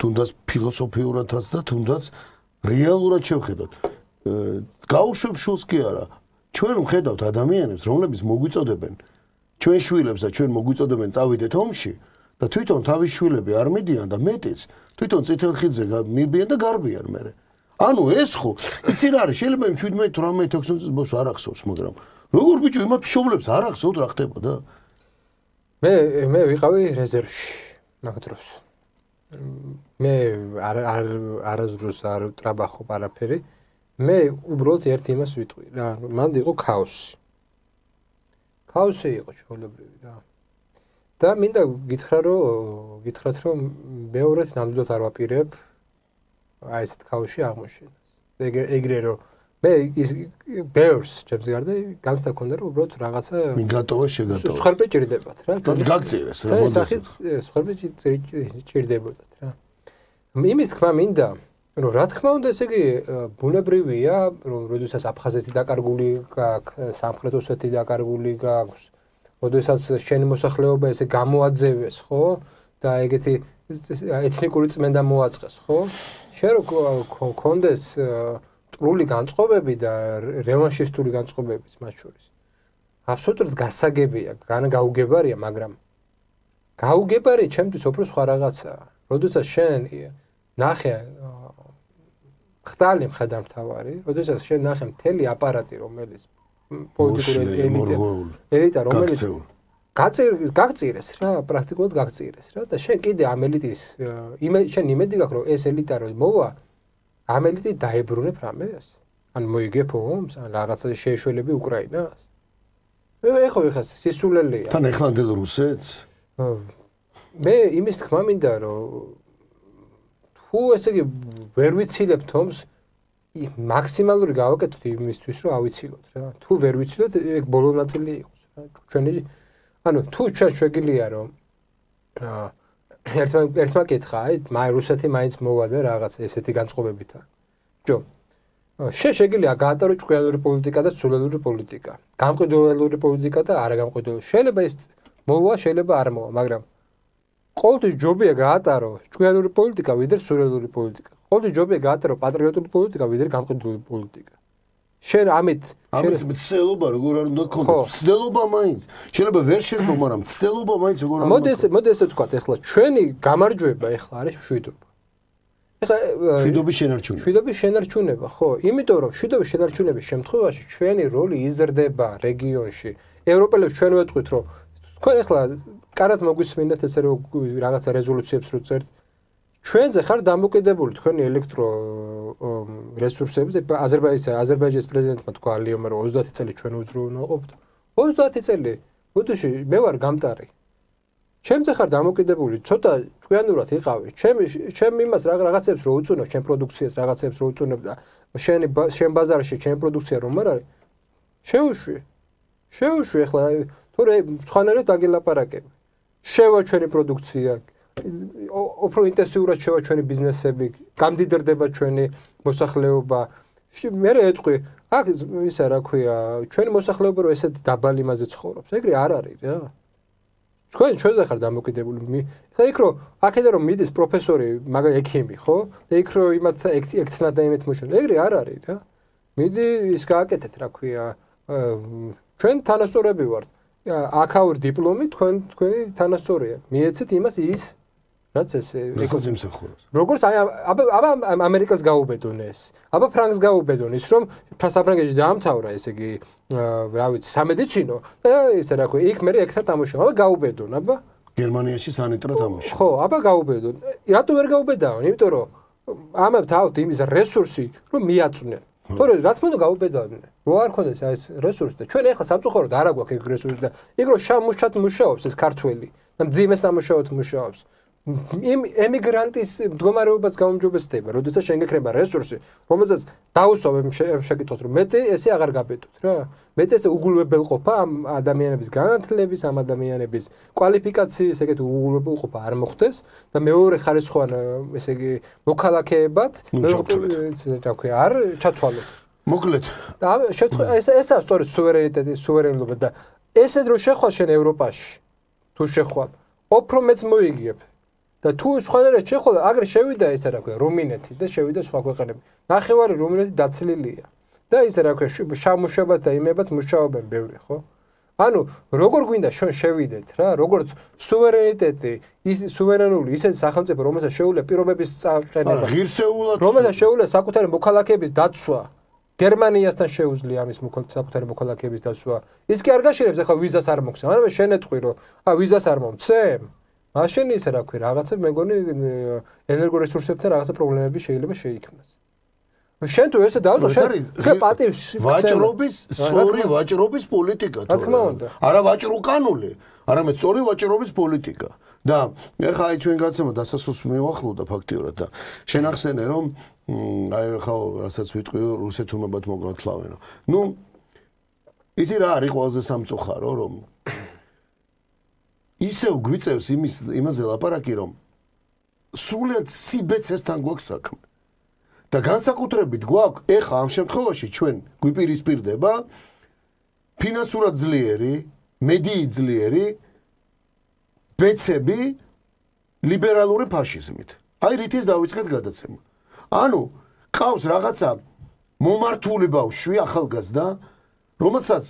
თუნდაც ფილოსოფიურადაც და თუნდაც რეალურად შევხედოთ. გავუშვებ შულს კი არა. ჩვენ ვხედავთ ადამიანებს, რომლებიც მოგვიწოდებენ ჩვენ შვილებს და ჩვენ მოგვიწოდებენ წავიდეთ ომში. და თვითონ თავის შვილები არ მიდიან და მეტიც თვითონ წითელხიძე მიბიენ და გარბიან მერე. ანუ ეს ხო, იცი რა არის, შეიძლება იმ 17, 18, 16 წელს ბოს არ ახსოვს, მაგრამ როგორ ბიჭო იმათ შობლებს არ ახსოვთ რა ხდებოდა? მე მე ვიყავი რეზერვში ნაკდროს. მე არ არ არაზრუს არ ტრაბახო პარაფერი. მე უბრალოდ ერთ იმას ვიტყვი რა, მანდ იყო ქაოსი. ქაოსი იყო შეიძლება რა. და მინდა გითხრა რომ გითხრათ რომ მეორეც ნამდვილად არ ვაპირებ აი ეს თქავში აღმოჩენას ეგ ეგრე რომ მე ის ბევრს ჩემს გარდა განსთა კონდა რომ უბრალოდ რაღაცა მიგატოვა შეგატოვა სხერბე ჭირდებათ რა გაგწირეს რა მოდი სახით სხერბე ჭირდებოდათ რა იმის თქმა მინდა ну, რა თქმა უნდა, ესე იგი, ბუნებრივია, რომ როდესაც აფხაზეთი დაკარგული გაქვს, სამხრეთ ოსეთი დაკარგული გაქვს, მოდესაც შენი მოსახლეობა ესე გამოაძევეს, ხო? და ეგეთი ეთნიკური წმენდა მოაწყეს, ხო? შენ რო კონდეს ტრული განწყობები და რევანშისტული განწყობების მათ შორის. აბსოლუტურად გასაგებია, განა გაუგებარია, მაგრამ გაუგებარია ჩემთვის უფრო სხვა რაღაცა. როდესაც შენ ნახე ხდალი მხედართავარი, როდესაც შენ ნახე მთელი აპარატი, რომელიც პოლიტიკური ელიტა რომელიც გაწირეს გაგწირეს რა პრაქტიკულად გაგწირეს რა და შენ კიდე ამ ელიტის შენ იმედი გაქვს რომ ეს ელიტა რომ მოვა ამ ელიტი დაებრუნებ რამეს ან მოიგებ ომს ან რაღაცა შეეშველები უკრაინას ეხო ეხა სისულელია თან ეხლანდელ რუსეთს მე იმის თქმა მინდა რომ თუ ესე იგი ვერ ვიცილებ თომს მაქსიმალური გავაკეთოთ იმისთვის, რომ ავიცილოთ რა. თუ ვერ ვიცილოთ, ეგ ბოლო ნაწილი იყოს რა. ჩვენი ანუ თუ ჩვენ შეგიძლია რომ ერთმა ერთმა კითხა, აი, მაი რუსეთი მაინც მოვადა რაღაც ესეთი განწყობებითა. ჯო შე შეგიძლია გაატარო ჭკვიანური პოლიტიკა და სულელური პოლიტიკა. გამყიდველური პოლიტიკა და არაგამყიდველი. შეიძლება ის მოვა, შეიძლება არ მოვა, მაგრამ ყოველთვის ჯობია გაატარო ჭკვიანური პოლიტიკა, ვიდრე სულელური პოლიტიკა. ყოველთვის ჯობია გაატარო პატრიოტული პოლიტიკა ვიდრე გამყიდრული პოლიტიკა შენ ამით შენ მცდელობა როგორ არ უნდა ქონდეს მცდელობა მაინც შეიძლება ვერ შეძლო მაგრამ მცდელობა მაინც როგორ არ მოდი ესე მოდი ესე თქვა ეხლა ჩვენი გამარჯვება ეხლა არის შვიდობა ეხლა შვიდობის შენარჩუნება შვიდობის შენარჩუნება ხო იმიტომ რომ შვიდობის შენარჩუნების შემთხვევაში ჩვენი როლი იზრდება რეგიონში ევროპელებს ჩვენ ვეთქვით რომ თქვენ ეხლა კარად მოგვისმინეთ ესე რომ რაღაცა რეზოლუციებს რო წერთ ჩვენზე ხარ დამოკიდებული თქვენი ელექტრო რესურსებზე. აზერბაიჯანის აზერბაიჯანის პრეზიდენტმა თქვა ალიომ რომ 30 წელი ჩვენ უზრუნველყოფთ. 30 წელი ბუდუში მე ვარ გამტარი. ჩემზე ხარ დამოკიდებული, ცოტა ჭკვიანურად იყავი. ჩემ ჩემ იმას რაღაცებს რო უწუნებ, ჩემ პროდუქციას რაღაცებს რო უწუნებ და შენ შენ ბაზარში ჩემ პროდუქცია რომ არ არის. შეუშვი. შეუშვი ახლა თორე სხვანაირად აგელაპარაკები. შევა ჩვენი პროდუქცია აქ. უფრო ინტენსიურად შევა ჩვენი ბიზნესები, გამდიდრდება ჩვენი მოსახლეობა. მე რა ეტყვი? აქ ისა რა ქვია, ჩვენი მოსახლეობა რო ესეთ დაბალ იმაზე ცხოვრობს, ეგრე არ არის რა. ჩვენ ჩვენ ზახარ დამოკიდებული. ხა იქ რო აქედა რომ მიდის პროფესორი, მაგა ექიმი, ხო? და იქ რო იმათ ექთნა და იმეთ მოშენ. ეგრე არ არის რა. მიდი ის გააკეთეთ რა ქვია. ჩვენ თანასწორები ვართ. აკაურ დიპლომი თქვენ თქვენი თანასწორია. მიეცეთ იმას ის რაც ეს ეგოზე მსახურობს. როგორც აი აბა ამერიკას გაუბედონეს, აბა ფრანგს გაუბედონეს, რომ ფრანგებში დაამთავრა ესე იგი რა ვიცი, სამედიცინო და ესე რა ქვია, იქ მე ერთხელ დამუშავა, აბა გაუბედონ, აბა გერმანიაში სანიტრო დამუშავა. ხო, აბა გაუბედონ. რატომ ვერ გაუბედავენ? იმიტომ რომ ამებს აქვს იმის რესურსი, რომ მიაწვნენ. თორე რაც მე გაუბედავენ. რო არ ხონდეს ეს რესურსი და ჩვენ ახლა სამწუხაროდ არ აგვაქვს ეგ რესურსი და ეგრო შამუშად მუშაობს ეს ქართველი და ძიმეს სამუშაოდ მუშაობს. იმ ემიგრანტის მდგომარეობას გამომჯობესდება, როდესაც შენ გეკრება რესურსი, რომელსაც დაუსვავ შეკითხოთ, რომ მეტი ესე აღარ გაბედოთ რა. მეტი ესე უგულებელყოფა ამ ადამიანების განათლების, ამ ადამიანების კვალიფიკაციის, ეგეთ უგულებელყოფა არ მოხდეს და მეორე ხარისხოვან э, ესე იგი მოქალაქეებად მეორე რა ქვია, არ ჩათვალოთ. მოკლედ. და შეთხოვა ესაა სწორი სუვერენიტეტი, სუვერენობა და ესე დრო შეხვალ შენ ევროპაში. თუ შეხვალ, ოპრომეც მოიგებ. და თუ სხვანაირად შეხვდა, აგრე შევიდა ესე რა ქვია, რუმინეთი და შევიდა სხვა ქვეყნები. ნახევარი რუმინეთი დაცლილია. და ესე რა ქვია, შამუშებად და იმებად მუშაობენ ბევრი, ხო? ანუ როგორ გვინდა შენ შევიდეთ რა, როგორც სუვერენიტეტი, ის სუვერენული ისე სახელმწიფო, რომელსაც შეუძლია პირობების წაყენება. ღირსეულად რომელსაც შეუძლია საკუთარი მოქალაქეების დაცვა. გერმანიასთან შეუძლია ამის საკუთარი მოქალაქეების დაცვა. ის კი არ გაშერებს ახლა ვიზას არ მოგცემ, მაგრამ შენ ეტყვი რომ ა ვიზას არ მომცემ? მაშინ ისე რა ქვია, რაღაცა მე მგონი ენერგო რესურსებთან რაღაცა პრობლემები შეიძლება შეიქმნას. შენ თუ ესე დავდო, შენ პატივს ვაჭრობის, სწორი ვაჭრობის პოლიტიკა თუ რა? რა თქმა უნდა. არა ვაჭრუკანული, არამედ სწორი ვაჭრობის პოლიტიკა. და ეხა აი ჩვენ გაცემა დასასრულს მივახლოდა ფაქტიურად და შენ ახსენე რომ აი ხო, რასაც ვიტყვი რუსეთ უმებად მოგროთლავენო. ნუ ისე რა არის ყველაზე სამწუხარო რომ ისევ გვიწევს იმის იმაზე ლაპარაკი რომ სულად სიბეცესთან გვაქვს საქმე და განსაკუთრებით გვაქვს ეხა ამ შემთხვევაში ჩვენ გვიპირისპირდება ფინანსურად ძლიერი, მედიით ძლიერი ბეცები ლიბერალური ფაშიზმით. აი რით ის დაიწყეთ გადაცემა. ანუ ყავს რაღაცა მომართული ბავშვი ახალგაზრდა, რომელსაც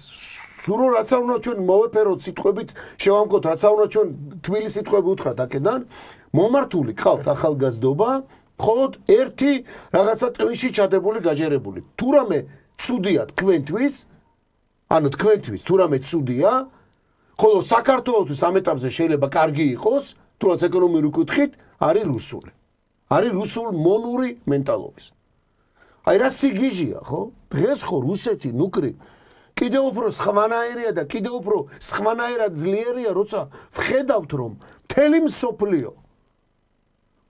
სრულ რაც არა ჩვენ მოვეფეროთ სიტყვებით შევამკოთ რაც არა ჩვენ თბილი სიტყვები უთხრა დაკედან მომართული ხალხ ახალგაზრდობა მხოლოდ ერთი რაღაცა ტრინში ჩადებული გაჯერებული თურმე ცუდია თქვენთვის ანუ თქვენთვის თურმე ცუდია ხოლო საქართველოსთვის ამ ეტაპზე შეიძლება კარგი იყოს თუნდაც ეკონომიკური კუთხით არის რუსული არის რუსულ მონური მენტალობის აი რა სიგიჟია ხო დღეს ხო რუსეთი ნუკრი კიდე უფრო სხვანაირია და კიდე უფრო სხვანაირად ძლიერია, როცა ვხედავთ, რომ მთელი მსოფლიო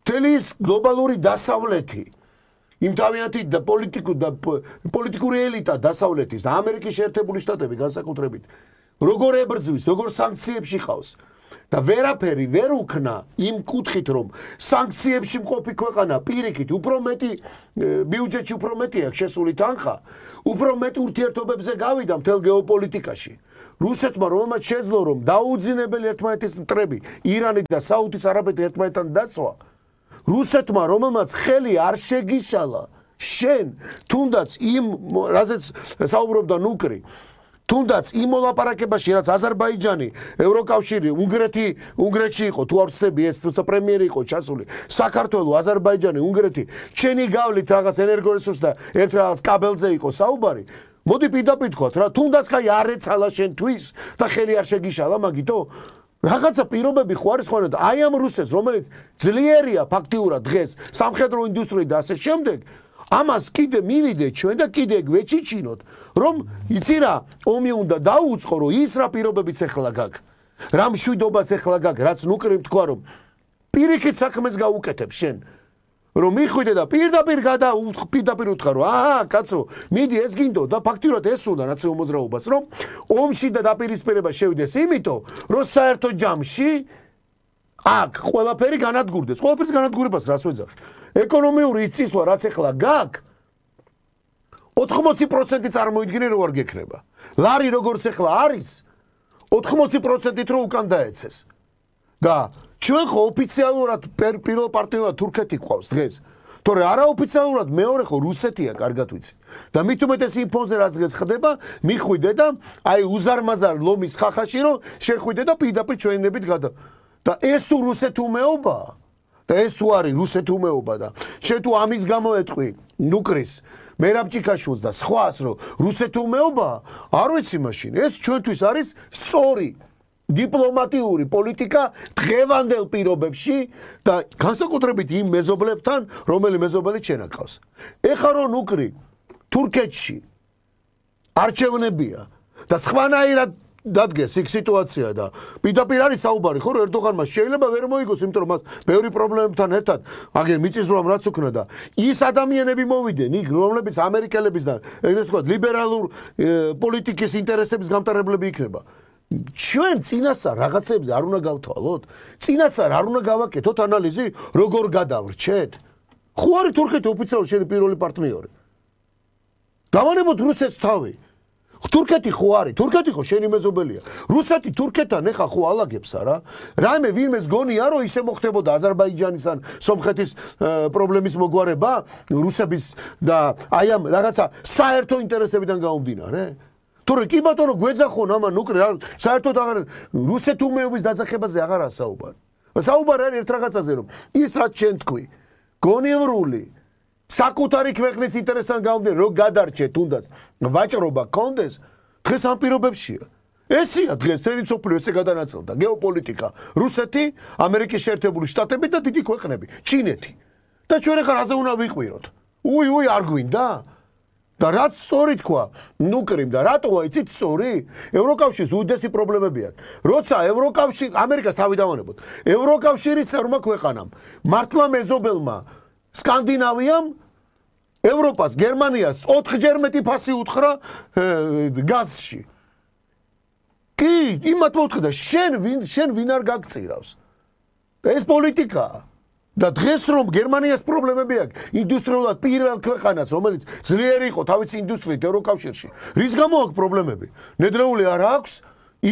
მთელი ეს გლობალური დასავლეთი იმ თავიანთი და პოლიტიკური და პოლიტიკური ელიტა დასავლეთის და ამერიკის შეერთებული შტატები განსაკუთრებით როგორ ებრძვის, როგორ სანქციებში ყავს, და ვერაფერი ვერ უქნა იმ კუთხით რომ სანქციებში მყოფი ქვეყანა პირიქით უფრო მეტი ბიუჯეტი უფრო მეტი აქვს შესული თანხა უფრო მეტ ურთიერთობებზე გავიდა მთელ გეოპოლიტიკაში რუსეთმა რომელმაც შეძლო რომ დაუძინებელი ერთმანეთის მტრები ირანი და საუდის არაბეთი ერთმანეთთან დასვა რუსეთმა რომელმაც ხელი არ შეგიშალა შენ თუნდაც იმ რაზეც საუბრობდა ნუკრი თუნდაც იმ მოლაპარაკებაში რაც აზერბაიჯანი ევროკავშირი უნგრეთი უნგრეთში იყო თუ არ ვცდები ეს როცა პრემიერი იყო ჩასული საქართველო აზერბაიჯანი უნგრეთი ჩენი გავლით რაღაც ენერგორესურს და ერთ რაღაც კაბელზე იყო საუბარი მოდი პირდაპირ თქვათ რა თუნდაც ხაი არ ეცალა შენ თვის და ხელი არ შეგიშალა მაგითო რაღაცა პირობები ხო არის ხოლმე და აი ამ რუსეს რომელიც ძლიერია ფაქტიურად დღეს სამხედრო ინდუსტრიი და ასე შემდეგ ამას კიდე მივიდე ჩვენ და კიდე გვეჩიჩინოთ რომ იცი რა ომი უნდა დაუწყო რომ ის რა პირობებიც ახლა გაკ რა მშვიდობაც ახლა გაკ რაც ნუკრი თქვა რომ პირიქით საქმეს გაუკეთებ შენ რომ მიხვიდე და პირდაპირ გადა პირდაპირ უთხრა რომ აა კაცო მიდი ეს გინდო და ფაქტიურად ეს უნდა რაც მოძრაობას რომ ომში და დაპირისპირება შევიდეს იმითო რომ საერთო ჯამში აქ ყველაფერი განადგურდეს. ყველაფერს განადგურებას რას ვეძახ? ეკონომიური ცისლა რაც ახლა გაქვს 80% წარმოიდგინე რო არ გექრება. ლარი როგორც ახლა არის 80%-ით რო უკან დაეცეს. და ჩვენ ხო ოფიციალურად პირველ პარტნიორად თურქეთი ყავს დღეს. თორე არაოფიციალურად მეორე ხო რუსეთია, კარგად ვიცით. და მით უმეტეს ინფოზე რაც დღეს ხდება, მიხვიდე და აი უზარმაზარ ლომის ხახაში რომ შეხვიდე და პიდაპი ჩვენებით გადა და ეს თუ რუსეთუმეობა და ეს თუ არის რუსეთუმეობა და შე თუ ამის გამო ეტყვი ნუკრის მერაბჭიკაშვილს და სხვას რომ რუსეთუმეობა არ ვიცი მაშინ ეს ჩვენთვის არის სწორი დიპლომატიური პოლიტიკა დღევანდელ პირობებში და განსაკუთრებით იმ მეზობლებთან, რომელი მეზობელი შეიძლებაყავს. ეხა რომ უკრი თურქეთში არჩევნებია და სხვანაირად დადგეს იქ სიტუაცია და პიდაპირ არის საუბარი ხო რომ ერდოღანმა შეიძლება ვერ მოიგოს იმიტომ რომ მას ბევრი პრობლემებთან ერთად აგერ მიწისძვრამ რაც უქნა და ის ადამიანები მოვიდნენ იქ რომლებიც ამერიკელების და ეგრეთ თქვა ლიბერალურ პოლიტიკის ინტერესების გამტარებლები იქნება ჩვენ წინასწარ რაღაცებზე არ უნდა გავთვალოთ წინასწარ არ უნდა გავაკეთოთ ანალიზი როგორ გადავრჩეთ ხო არის თურქეთი ოფიციალურად შენი პირველი პარტნიორი გავანებოთ რუსეთს თავი თურქეთი ხო არის? თურქეთი ხო შენი მეზობელია. რუსეთი თურქეთთან ეხა ხო ალაგებს არა? რამე ვინმეს გონია რომ ისე მოხდებოდა აზერბაიჯანისთან სომხეთის პრობლემის მოგვარება რუსების და აი ამ რაღაცა საერთო ინტერესებიდან გამომდინარე? თორე კი ბატონო გვეძახონ ამან უკრე საერთოდ აღარ რუსეთუმეობის დაძახებაზე აღარ ასაუბარ. საუბარი არის ერთ რაღაცაზე რომ ის რაც შენ თქვი გონივრული საკუთარი ქვეყნის ინტერესთან გამომდინარე, რომ გადარჩე თუნდაც ვაჭრობა კონდეს დღეს ამ პირობებშია. ესია დღეს თენი სოფლიო ესე გადანაწილდა. გეოპოლიტიკა, რუსეთი, ამერიკის შეერთებული შტატები და დიდი ქვეყნები, ჩინეთი. და ჩვენ ახლა რაზე უნდა ვიყვიროთ? უი, უი, არ გვინდა? და რაც სწორი თქვა, ნუ კრიმდა, რატოა იცით სწორი? ევროკავშირის უდესი პრობლემები აქვს. როცა ევროკავშირი ამერიკას თავი დავანებოთ. ევროკავშირის წევრმა ქვეყანამ მართლა მეზობელმა სკანდინავიამ ევროპას, გერმანიას 4ჯერ მეტი ფასი უთხრა გაზში. კი, იმათ მოუთხრა, შენ ვინ, შენ ვინ არ გაგწირავს? ეს პოლიტიკაა. და დღეს რომ გერმანიას პრობლემები აქვს, ინდუსტრიულად პირველ ქვეყანას, რომელიც ძლიერი იყო თავის ინდუსტრიით ევროკავშირში, რის გამო აქვს პრობლემები? ნედრეული არ აქვს,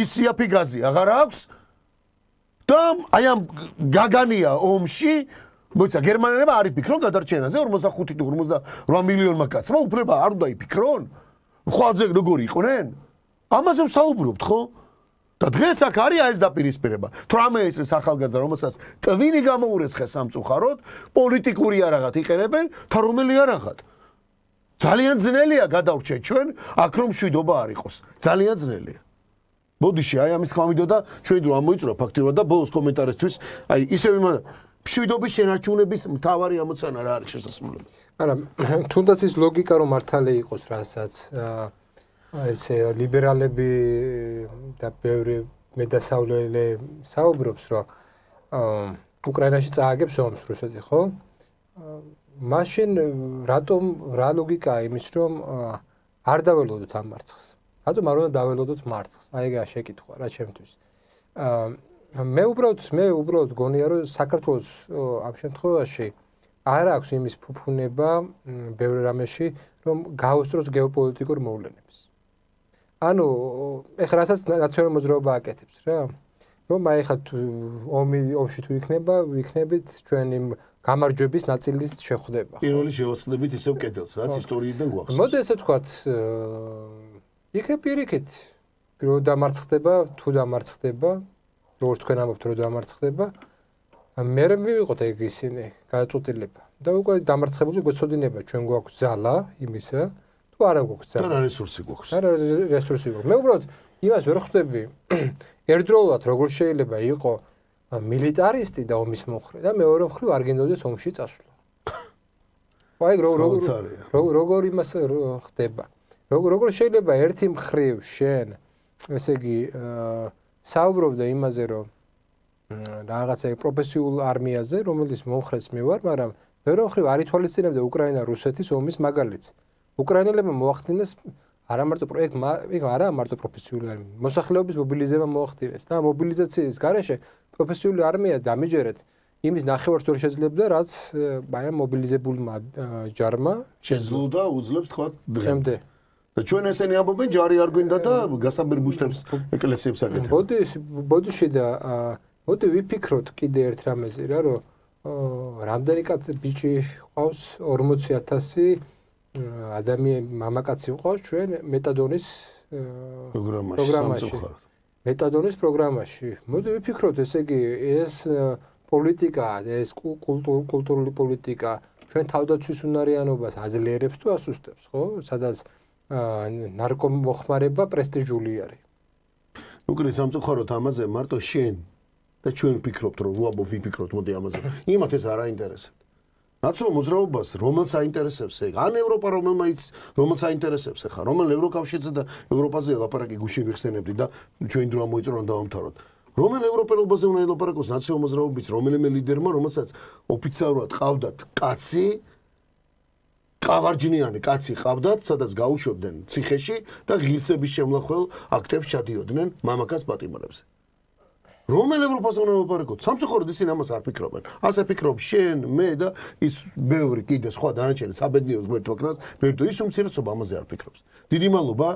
ისიაფი გაზი აღარ აქვს. და აი ამ გაგანია ომში მოიცა გერმანელებმა არ იფიქრონ გადარჩენაზე 55 თუ 58 მილიონმა კაცმა უფრება არ უნდა იფიქრონ ხვალზე როგორ იყვნენ ამაზე ვსაუბრობთ ხო და დღეს აქ არის ეს დაპირისპირება 18 ის ახალგაზრდა რომელსაც ტვინი გამოურესხა სამწუხაროდ პოლიტიკური არაღად იყერებენ და რომელი არაღად ძალიან ძნელია გადავრჩეთ ჩვენ აქ რომ შვიდობა არ იყოს ძალიან ძნელია მოდიში აი ამის თქმა მიდოდა ჩვენ რომ ამოიწრო ფაქტობრივად და ბოლოს კომენტარისთვის აი ისევ იმას მშვიდობის შენარჩუნების მთავარი ამოცანა რა არის შესაძლებელი. არა, თუნდაც ის ლოგიკა რომ მართალი იყოს, რასაც ესე ლიბერალები და ბევრი მედასავლელი საუბრობს, რომ უკრაინაში წააგებს ომს რუსეთი, ხო? მაშინ რატომ რა ლოგიკაა იმის, რომ არ დაველოდოთ ამ მარცხს? რატომ არ უნდა დაველოდოთ მარცხს? აი ეგაა შეკითხვა რა ჩემთვის. აა მე უბრალოდ მე უბრალოდ გონია რომ საქართველოს ამ შემთხვევაში არ აქვს იმის ფუფუნება ბევრ რამეში რომ გაუსწროს გეოპოლიტიკურ მოვლენებს. ანუ ეხლა რასაც ნაციონალური მოძრაობა აკეთებს რა რომ აი ხა თუ ომი ომში თუ იქნება ვიქნებით ჩვენი გამარჯვების ნაწილის შეხვდება. პირველი შევასწრებით ისევ კედელს რაც ისტორიიდან გვახსოვს. მოდი ესე ვთქვათ იქე პირიქით რო დამარცხდება თუ დამარცხდება როგორც თქვენ ამბობთ რომ დამარცხდება მე მე ვიყოთ ეგ ისინი გაწუტილება და უკვე დამარცხებული გეცოდინება ჩვენ გვაქვს ძალა იმისა თუ არა გვაქვს ძალა არა რესურსი გვაქვს არა რესურსი გვაქვს მე უბრალოდ იმას ვერ ხვდები [clears throat] ერთდროულად როგორ შეიძლება იყო მილიტარისტი და ომის მომხრე და მეორე მხრივ არგენდოდეს ომში წასვლა [laughs] აი როგორ როგორ როგორ იმას ხდება როგორ შეიძლება ერთი მხრივ შენ ესე იგი აა საუბრობდა იმაზე, რომ რაღაცა პროფესიულ არმიაზე, რომელიც მომხრეც მე ვარ, მაგრამ ვერონხრივ არ ითვალისწინებდა უკრაინა-რუსეთის ომის მაგალითს. უკრაინელებმა მოახდინეს არამარტო პროექტ, იქ არა მარტო პროფესიული არმია, მოსახლეობის მობილიზება მოახდინეს და მობილიზაციის გარეშე პროფესიული არმია დამეჯერეთ იმის ნახევარს თუ შეძლებდა, რაც აი ამ მობილიზებულმა ჯარმა შეძლო და უძლებს თქვა დღემდე. დღემდე. და ჩვენ ესენი ამბობენ ჯარი არ გვინდა და გასაბერბუშტებს ეკლესიებს აკეთებს. ბოდი ბოდიში და ბოდი ვიფიქროთ კიდე ერთ რამეზე რა რომ რამდენი კაცი ბიჭი ყავს 40000 ადამიანი მამაკაცი ყავს ჩვენ მეტადონის პროგრამაში მეტადონის პროგრამაში მოდი ვიფიქროთ ესე იგი ეს პოლიტიკა ეს კულტურული პოლიტიკა ჩვენ თავდაცვის უნარიანობას აძლიერებს თუ ასუსტებს ხო სადაც ნარკო მოხმარება პრესტიჟული არის. უკრი სამწუხაროდ ამაზე მარტო შენ და ჩვენ ვფიქრობთ რომ უაბო ვიფიქროთ მოდი ამაზე. იმათ ეს არ აინტერესებს. რაცო მოძრაობას რომელს აინტერესებს ეგ? ან ევროპა რომელმაც რომელს აინტერესებს ახლა რომელ ევროკავშირზე და ევროპაზე ლაპარაკი გუშინ ვიხსენებდი და ჩვენ დრო მოიწრო რომ დავამთავროთ. რომელ ევროპელობაზე უნდა ელაპარაკოს ნაციონალ მოძრაობის რომელიმე ლიდერმა რომელსაც ოფიციალურად ყავდათ კაცი ყავარჯნიანი კაცი ყავდათ, სადაც გაუშვებდნენ ციხეში და ღირსების შემოხვალ აქტებს ჩადიოდნენ მამაკაც პატიმრებზე. რომელ ევროპას უნდა ვაპარაკოთ? სამწუხაროდ ისინი ამას არ ფიქრობენ. ასე ფიქრობ შენ, მე და ის მეორე კიდე სხვა დანარჩენი საბედნიეროდ მეტოქნას, ვერდო ის უმცირესობა ამაზე არ ფიქრობს. დიდი მადლობა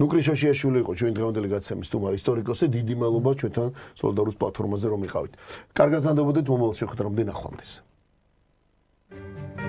ნუკრიშო შეშული იყო ჩვენ დღევანდელი გაცემის თუმარ ისტორიკოსი დიდი მადლობა ჩვენთან სოლიდარუს პლატფორმაზე რომ იყავით. კარგად ზანდებოდეთ მომავალში ხვდებით ნახვამდის. Thank you.